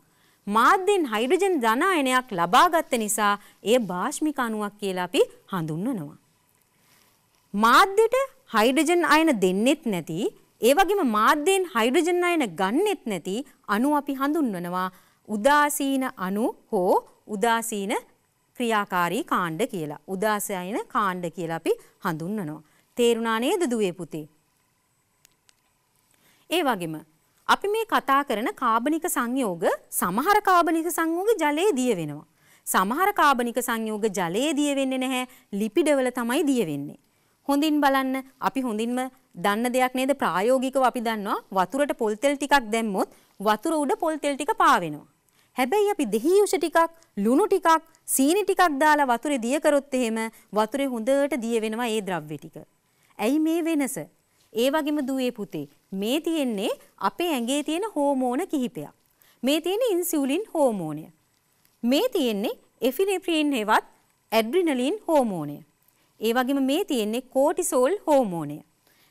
මාධ්‍යෙන් හයිඩ්‍රජන් ධනායනයක් ලබාගත්ත නිසා එය භාෂ්මික අණුවක් කියලා අපි හඳුන්වනවා. මාධ්‍යට හයිඩ්‍රජන් අයන දෙන්නෙත් නැති ඒ වගේම මාධ්‍යෙන් හයිඩ්‍රජන් අයන ගන්නෙත් නැති අණු අපි හඳුන්වනවා උදාසීන අණු හෝ උදාසීන ක්‍රියාකාරී කාණ්ඩ කියලා. උදාසයන කාණ්ඩ කියලා අපි හඳුන්වනවා. තේරුණා නේද දුවේ පුතේ? ඒ වගේම අපි මේ කතා කරන කාබනික සංයෝග සමහර කාබනික සංයෝග ජලයේ දිය වෙනවා. සමහර කාබනික සංයෝග ජලයේ දිය වෙන්නේ නැහැ. ලිපිඩවල තමයි දිය වෙන්නේ. හොඳින් බලන්න අපි හොඳින්ම දන්න දෙයක් නේද ප්‍රායෝගිකව අපි දන්නවා වතුරට පොල් තෙල් ටිකක් දැම්මොත් වතුර උඩ පොල් තෙල් ටික පාවෙනවා. හැබැයි අපි දෙහියුෂ ටිකක් ලුණු ටිකක් සීනි ටිකක් දාලා වතුරේ දිය කරොත් එහෙම වතුරේ හොඳට දිය වෙනවා ඒ ද්‍රව්‍ය ටික. ඇයි මේ වෙනස? ඒ වගේම දුවේ පුතේ මේ තියෙන්නේ අපේ ඇඟේ තියෙන හෝමෝන කිහිපයක්. මේ තියෙන ඉන්සියුලින් හෝමෝනය. මේ තියෙන්නේ එෆිනෙප්‍රීන් හෙවත් ඇඩ්‍රිනලින් හෝමෝනය. ඒ වගේම මේ තියෙන්නේ කෝටිසෝල් හෝමෝනය.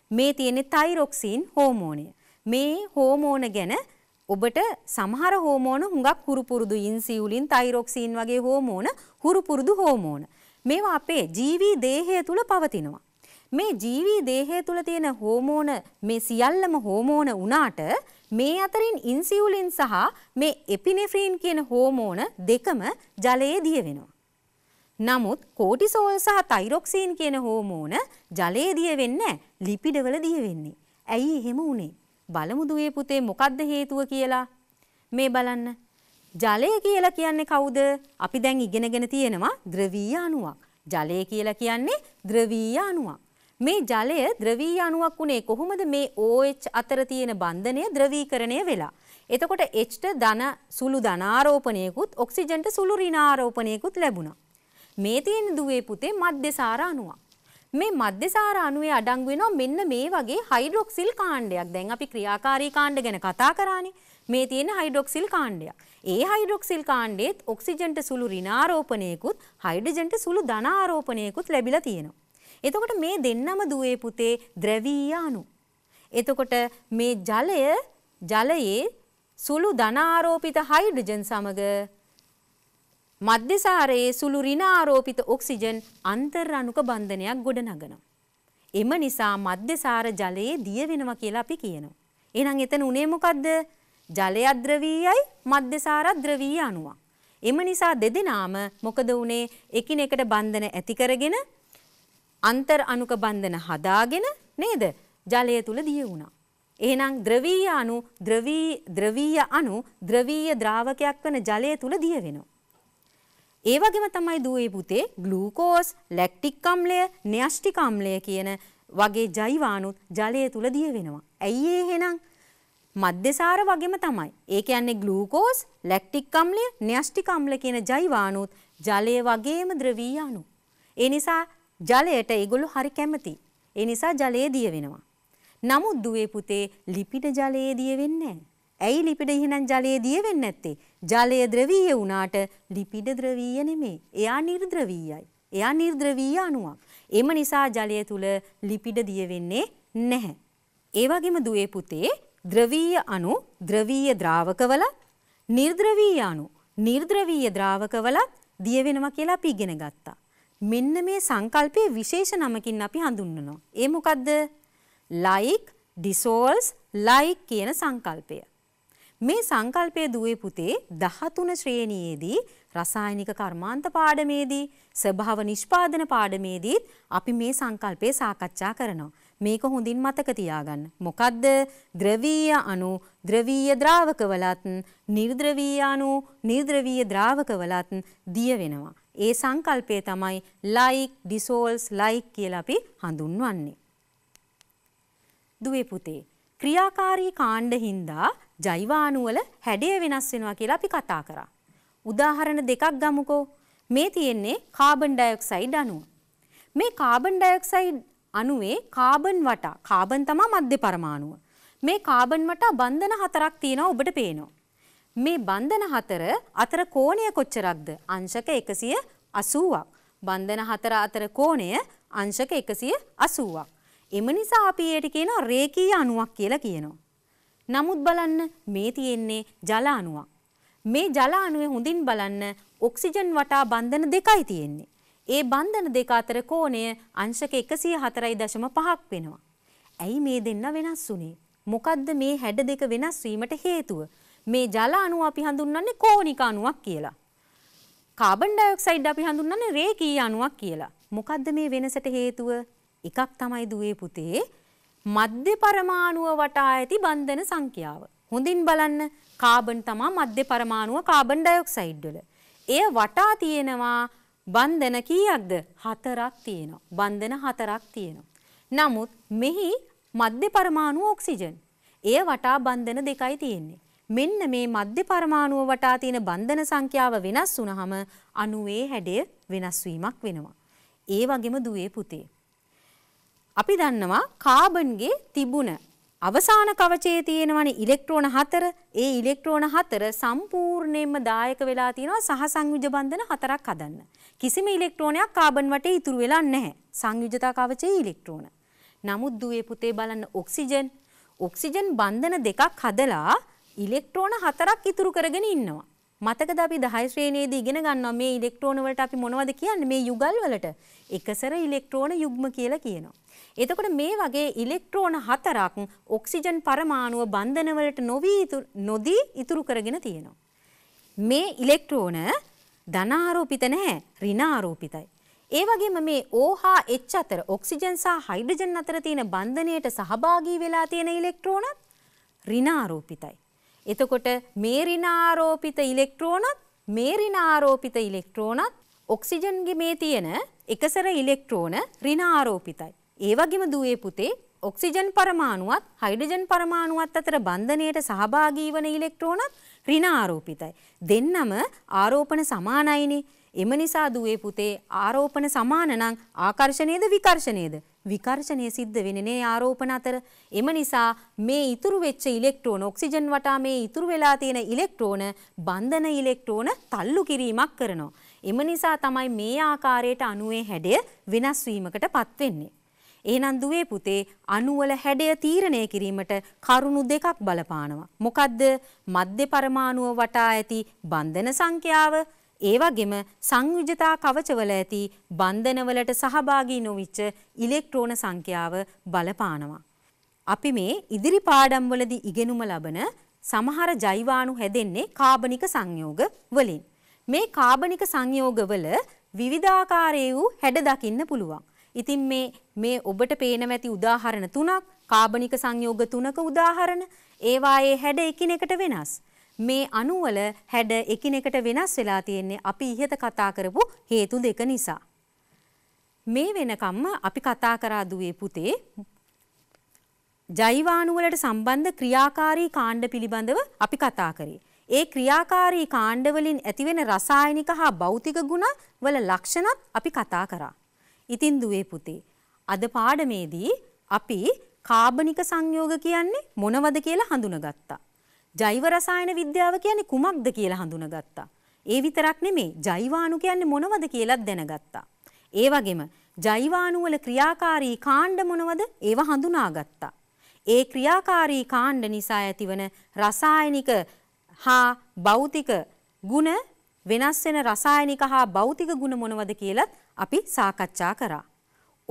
මේ තියෙන්නේ තයිරොක්සින් හෝමෝනය. මේ හෝමෝන ගැන ඔබට සමහර හෝමෝන හුඟක් හුරුපුරුදු ඉන්සියුලින් තයිරොක්සින් වගේ හෝමෝන හුරුපුරුදු හෝමෝන. මේවා අපේ ජීවී දේහය තුළ පවතිනවා. මේ ජීවී දේහය තුළ තියෙන හෝමෝන මේ සියල්ලම හෝමෝන වුණාට මේ අතරින් ඉන්සියුලින් සහ මේ එපිනෙෆ්‍රීන් කියන හෝමෝන දෙකම ජලයේ දිය වෙනවා. නමුත් කෝටිසෝල් සහ තයිරොක්සීන් කියන හෝමෝන ජලයේ දිය වෙන්නේ ලිපිඩවල දිය වෙන්නේ. ඇයි එහෙම වුනේ? බලමු දුවේ පුතේ මොකද්ද හේතුව කියලා. මේ බලන්න. ජලය කියලා කියන්නේ කවුද? අපි දැන් ඉගෙනගෙන තියෙනවා ද්‍රවීය අණුවක්. ජලය කියලා කියන්නේ ද්‍රවීය අණුවක්. මේ ජලය ද්‍රවී අණුවක් උනේ කොහොමද මේ OH අතර තියෙන බන්ධනය ද්‍රවීකරණය වෙලා. එතකොට Hට ධන සුළු ධන ආරෝපණයකුත් ඔක්සිජන්ට සුළු ඍණ ආරෝපණයකුත් ලැබුණා. මේ තියෙන දුවේ පුතේ මධ්‍යසාර අණුවක්. මේ මධ්‍යසාර අණුවේ අඩංගු වෙනවා මෙන්න මේ වගේ හයිඩ්‍රොක්සිල් කාණ්ඩයක්. දැන් අපි ක්‍රියාකාරී කාණ්ඩ ගැන කතා කරානේ. මේ තියෙන හයිඩ්‍රොක්සිල් කාණ්ඩයක්. ඒ හයිඩ්‍රොක්සිල් කාණ්ඩයේත් ඔක්සිජන්ට සුළු ඍණ ආරෝපණයකුත් හයිඩ්‍රජන්ට සුළු ධන ආරෝපණයකුත් ලැබිලා තියෙනවා. එතකොට මේ දෙන්නම දුවේ පුතේ ද්‍රවීය අණු. එතකොට මේ ජලය ජලයේ සුළු ධනාරෝපිත හයිඩ්‍රජන් සමග මධ්‍යසාරයේ සුළු ඍණාරෝපිත ඔක්සිජන් අන්තරණුක බන්ධනයක් ගොඩනගනවා. එම නිසා මධ්‍යසාර ජලයේ දිය වෙනවා කියලා අපි කියනවා. එහෙනම් එතන උනේ මොකද්ද? ජලය ද්‍රවීයයි මධ්‍යසාර ද්‍රවීය අණුවක්. එම නිසා දෙදෙනාම මොකද උනේ? එකිනෙකට බන්ධන ඇති කරගෙන අන්තර් අණුක බන්ධන හදාගෙන නේද ජලය තුල දිය වුණා. එහෙනම් ද්‍රවීය අණු ද්‍රවී ද්‍රවීය අණු ද්‍රවීය ද්‍රාවකයක් වන ජලය තුල දිය වෙනවා. ඒ වගේම තමයි දුවේ පුතේ ග්ලූකෝස්, ලැක්ටික් අම්ලය, න්‍යෂ්ටික් අම්ලය කියන වගේ ජෛව අණුත් ජලය තුල දිය වෙනවා. ඇයි එහෙනම්? මධ්‍යසාර වගේම තමයි. ඒ කියන්නේ ග්ලූකෝස්, ලැක්ටික් අම්ලය, න්‍යෂ්ටික් අම්ල කියන ජෛව අණුත් ජලය වගේම ද්‍රවීය අණු. ඒ නිසා ජලයට ඒගොල්ලෝ හරි කැමති. ඒ නිසා ජලයේ දිය වෙනවා. නමුත් දුවේ පුතේ ලිපිඩ ජලයේ දිය වෙන්නේ ඇයි ලිපිඩ ඉහනම් ජලයේ දිය වෙන්නේ නැත්තේ? ජලය ද්‍රවීය වුණාට ලිපිඩ ද්‍රවීය නෙමෙයි. එයා නිර්ද්‍රවීයයි. එයා නිර්ද්‍රවීය අණුවක්. එම නිසා ජලය තුල ලිපිඩ දිය වෙන්නේ නැහැ. ඒ වගේම දුවේ පුතේ ද්‍රවීය අණු ද්‍රවීය ද්‍රාවකවල නිර්ද්‍රවීය අණු නිර්ද්‍රවීය ද්‍රාවකවල දිය වෙනවා කියලා අපි ඉගෙන ගත්තා. මෙන්න මේ සංකල්පයේ විශේෂ නමකින් අපි හඳුන්වනවා. ඒ මොකද්ද? like dissolves like කියන සංකල්පය. මේ සංකල්පයේ දුවේ පුතේ 13 ශ්‍රේණියේදී රසායනික කර්මාන්ත පාඩමේදී ස්වභාව නිෂ්පාදන පාඩමේදී අපි මේ සංකල්පය සාකච්ඡා කරනවා. මේක හොඳින් මතක තියාගන්න. මොකද්ද? ද්‍රවීය අණු ද්‍රවීය ද්‍රාවකවලත් නිර්ද්‍රවීය අණු නිර්ද්‍රවීය ද්‍රාවකවලත් දිය වෙනවා. ඒ සංකල්පය තමයි like dissolves like කියලා අපි හඳුන්වන්නේ. දුවේ පුතේ ක්‍රියාකාරී කාණ්ඩ හින්දා ජෛවාණුවල හැඩය වෙනස් වෙනවා කියලා අපි කතා කරා. උදාහරණ දෙකක් ගමුකෝ. මේ තියෙන්නේ කාබන් ඩයොක්සයිඩ් අණුව. මේ කාබන් ඩයොක්සයිඩ් අණුවේ කාබන් වටා කාබන් තමයි මධ්‍ය පරමාණුව. මේ කාබන් වටා බන්ධන හතරක් තියෙනවා ඔබට පේනවා. මේ බන්ධන හතර අතර කෝණය කොච්චරක්ද? අංශක 180ක්. බන්ධන හතර අතර කෝණය අංශක 180ක්. එම නිසා අපි ඒට කියනවා රේඛීය අණුවක් කියලා කියනවා. නමුත් බලන්න මේ තියෙන්නේ ජල අණුවක්. මේ ජල අණුවේ හොඳින් බලන්න ඔක්සිජන් වටා බන්ධන දෙකයි තියෙන්නේ. ඒ බන්ධන දෙක අතර කෝණය අංශක 104.5ක් වෙනවා. ඇයි මේ දෙන්න වෙනස් වුනේ? මොකද්ද මේ හැඩ දෙක වෙනස් වීමට හේතුව? මේ ජල අණුව අපි හඳුන්වන්නේ කෝනික අණුවක් කියලා. කාබන් ඩයොක්සයිඩ් අපි හඳුන්වන්නේ රේකී අණුවක් කියලා. මොකද්ද මේ වෙනසට හේතුව? එකක් තමයි දුවේ පුතේ මධ්‍ය පරමාණුව වටා ඇති බන්ධන සංඛ්‍යාව. හොඳින් බලන්න කාබන් තමා මධ්‍ය පරමාණුව කාබන් ඩයොක්සයිඩ් වල. එය වටා තියෙනවා බන්ධන කීයක්ද? හතරක් තියෙනවා. බන්ධන හතරක් තියෙනවා. නමුත් මෙහි මධ්‍ය පරමාණු ඔක්සිජන්. එය වටා බන්ධන දෙකයි තියෙන්නේ. මෙන්න මේ මධ්‍ය පරමාණුව වටා තියෙන බන්ධන සංඛ්‍යාව වෙනස් වුනහම අණුවේ හැඩය වෙනස් වීමක් වෙනවා. ඒ වගේම දුවේ පුතේ. අපි දන්නවා කාබන්ගේ තිබුණ අවසාන කවචයේ තියෙනවනේ ඉලෙක්ට්‍රෝන 4. ඒ ඉලෙක්ට්‍රෝන 4 සම්පූර්ණයෙන්ම දායක වෙලා තියෙනවා සහසංයුජ බන්ධන හතරක් හදන්න. කිසිම ඉලෙක්ට්‍රෝනයක් කාබන් වටේ ඉතුරු වෙලා නැහැ. සංයුජතා කවචයේ ඉලෙක්ට්‍රෝන. නමුත් දුවේ පුතේ බලන්න ඔක්සිජන් ඔක්සිජන් බන්ධන දෙකක් හදලා ඉලෙක්ට්‍රෝන හතරක් ඉතුරු කරගෙන ඉන්නවා. මතකද අපි 10 ශ්‍රේණියේදී ඉගෙන ගන්නවා මේ ඉලෙක්ට්‍රෝන වලට අපි මොනවද කියන්නේ මේ යුගල් වලට එකසර ඉලෙක්ට්‍රෝන යුග්ම කියලා කියනවා. එතකොට මේ වගේ ඉලෙක්ට්‍රෝන හතරක් ඔක්සිජන් පරමාණුව බන්ධන වලට නොදී ඉතුරු කරගෙන තියෙනවා. මේ ඉලෙක්ට්‍රෝන ධන ආරෝපිත නැහැ ඍණ ආරෝපිතයි. ඒ වගේම මේ O හා H අතර ඔක්සිජන් සහ හයිඩ්‍රජන් අතර තියෙන බන්ධනයට සහභාගී වෙලා තියෙන ඉලෙක්ට්‍රෝනත් ඍණ ආරෝපිතයි. එතකොට මේරිනාරෝපිත ඉලෙක්ට්‍රෝනත් මේරිනාරෝපිත ඉලෙක්ට්‍රෝනත් ඔක්සිජන්ගේ මේ තියෙන එකසර ඉලෙක්ට්‍රෝන ඍණාරෝපිතයි. ඒ වගේම දුවේ පුතේ ඔක්සිජන් පරමාණුවත් හයිඩ්‍රජන් පරමාණුවත් අතර බන්ධනයට සහභාගී වන ඉලෙක්ට්‍රෝනත් ඍණාරෝපිතයි. දෙන්නම ආරෝපණ සමානයිනේ. එම නිසා දුවේ පුතේ ආරෝපණ සමාන නම් ආකර්ෂණයේද විකර්ෂණයේද විකර්ෂණය සිද්ධ වෙන්නේ නේ ආරෝපණ අතර. එම නිසා මේ ඉතුරු වෙච්ච ඉලෙක්ට්‍රෝන ඔක්සිජන් වටා මේ ඉතුරු වෙලා තියෙන ඉලෙක්ට්‍රෝන බන්ධන ඉලෙක්ට්‍රෝන තල්ලු කිරීමක් කරනවා. එම නිසා තමයි මේ ආකාරයට අණුවේ හැඩය වෙනස් වීමකටපත් වෙන්නේ. එහෙනම් දුවේ පුතේ අණුවල හැඩය තීරණය කිරීමට කරුණු දෙකක් බලපානවා. මොකද්ද? මධ්‍ය පරමාණුව වටා ඇති බන්ධන සංඛ්‍යාව ඒ වගේම සංයුජතා කවචවල ඇති බන්ධනවලට සහභාගී නොවිච්ච ඉලෙක්ට්‍රෝන සංඛ්‍යාව බලපානවා. අපි මේ ඉදිරි පාඩම්වලදී ඉගෙනුම ලබන සමහර ජෛවාණු හැදෙන්නේ කාබනික සංයෝග වලින්. මේ කාබනික සංයෝගවල විවිධාකාරයේ වූ හැඩ දකින්න පුළුවන්. ඉතින් මේ මේ ඔබට පේනමැති උදාහරණ තුනක් කාබනික සංයෝග තුනක උදාහරණ ඒවායේ හැඩ එකිනෙකට වෙනස්. මේ අණුවල හැඩ එකිනෙකට වෙනස් වෙලා තියෙන්නේ අපි ඉහත කතා කරපු හේතු දෙක නිසා. මේ වෙනකම්ම අපි කතා කරා දුවේ පුතේ ජෛවාණුවලට සම්බන්ධ ක්‍රියාකාරී කාණ්ඩ පිළිබඳව අපි කතා කරේ. ඒ ක්‍රියාකාරී කාණ්ඩ වලින් ඇතිවෙන රසායනික හා භෞතික ගුණ වල ලක්ෂණත් අපි කතා කරා. ඉතින් දුවේ පුතේ අද පාඩමේදී අපි කාබනික සංයෝග කියන්නේ මොනවද කියලා හඳුනගත්තා. ජෛව රසායන විද්‍යාව කියන්නේ කුමක්ද කියලා හඳුනගත්තා. ඒ විතරක් නෙමේ ජෛවාණු කියන්නේ මොනවද කියලාත් දැනගත්තා. ඒ වගේම ජෛවාණු වල ක්‍රියාකාරී කාණ්ඩ මොනවද ඒව හඳුනාගත්තා. ඒ ක්‍රියාකාරී කාණ්ඩ නිසා ඇතිවන රසායනික හා භෞතික ಗುಣ වෙනස් වෙන රසායනික හා භෞතික ಗುಣ මොනවද කියලාත් අපි සාකච්ඡා කරා.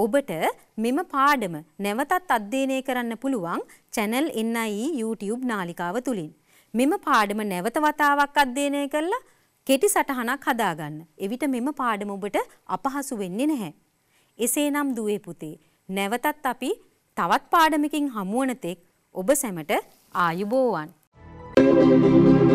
ඔබට මෙම පාඩම නැවතත් අධ්‍යයනය කරන්න පුළුවන් channel NIE YouTube නාලිකාව තුලින්. මෙම පාඩම නැවත වතාවක් අධ්‍යයනය කළා කෙටි සටහනක් හදාගන්න. එවිට මෙම පාඩම ඔබට අපහසු වෙන්නේ නැහැ. එසේනම් දුවේ පුතේ, නැවතත් අපි තවත් පාඩමකින් හමු ඔබ සැමට ආයුබෝවන්. Thank you.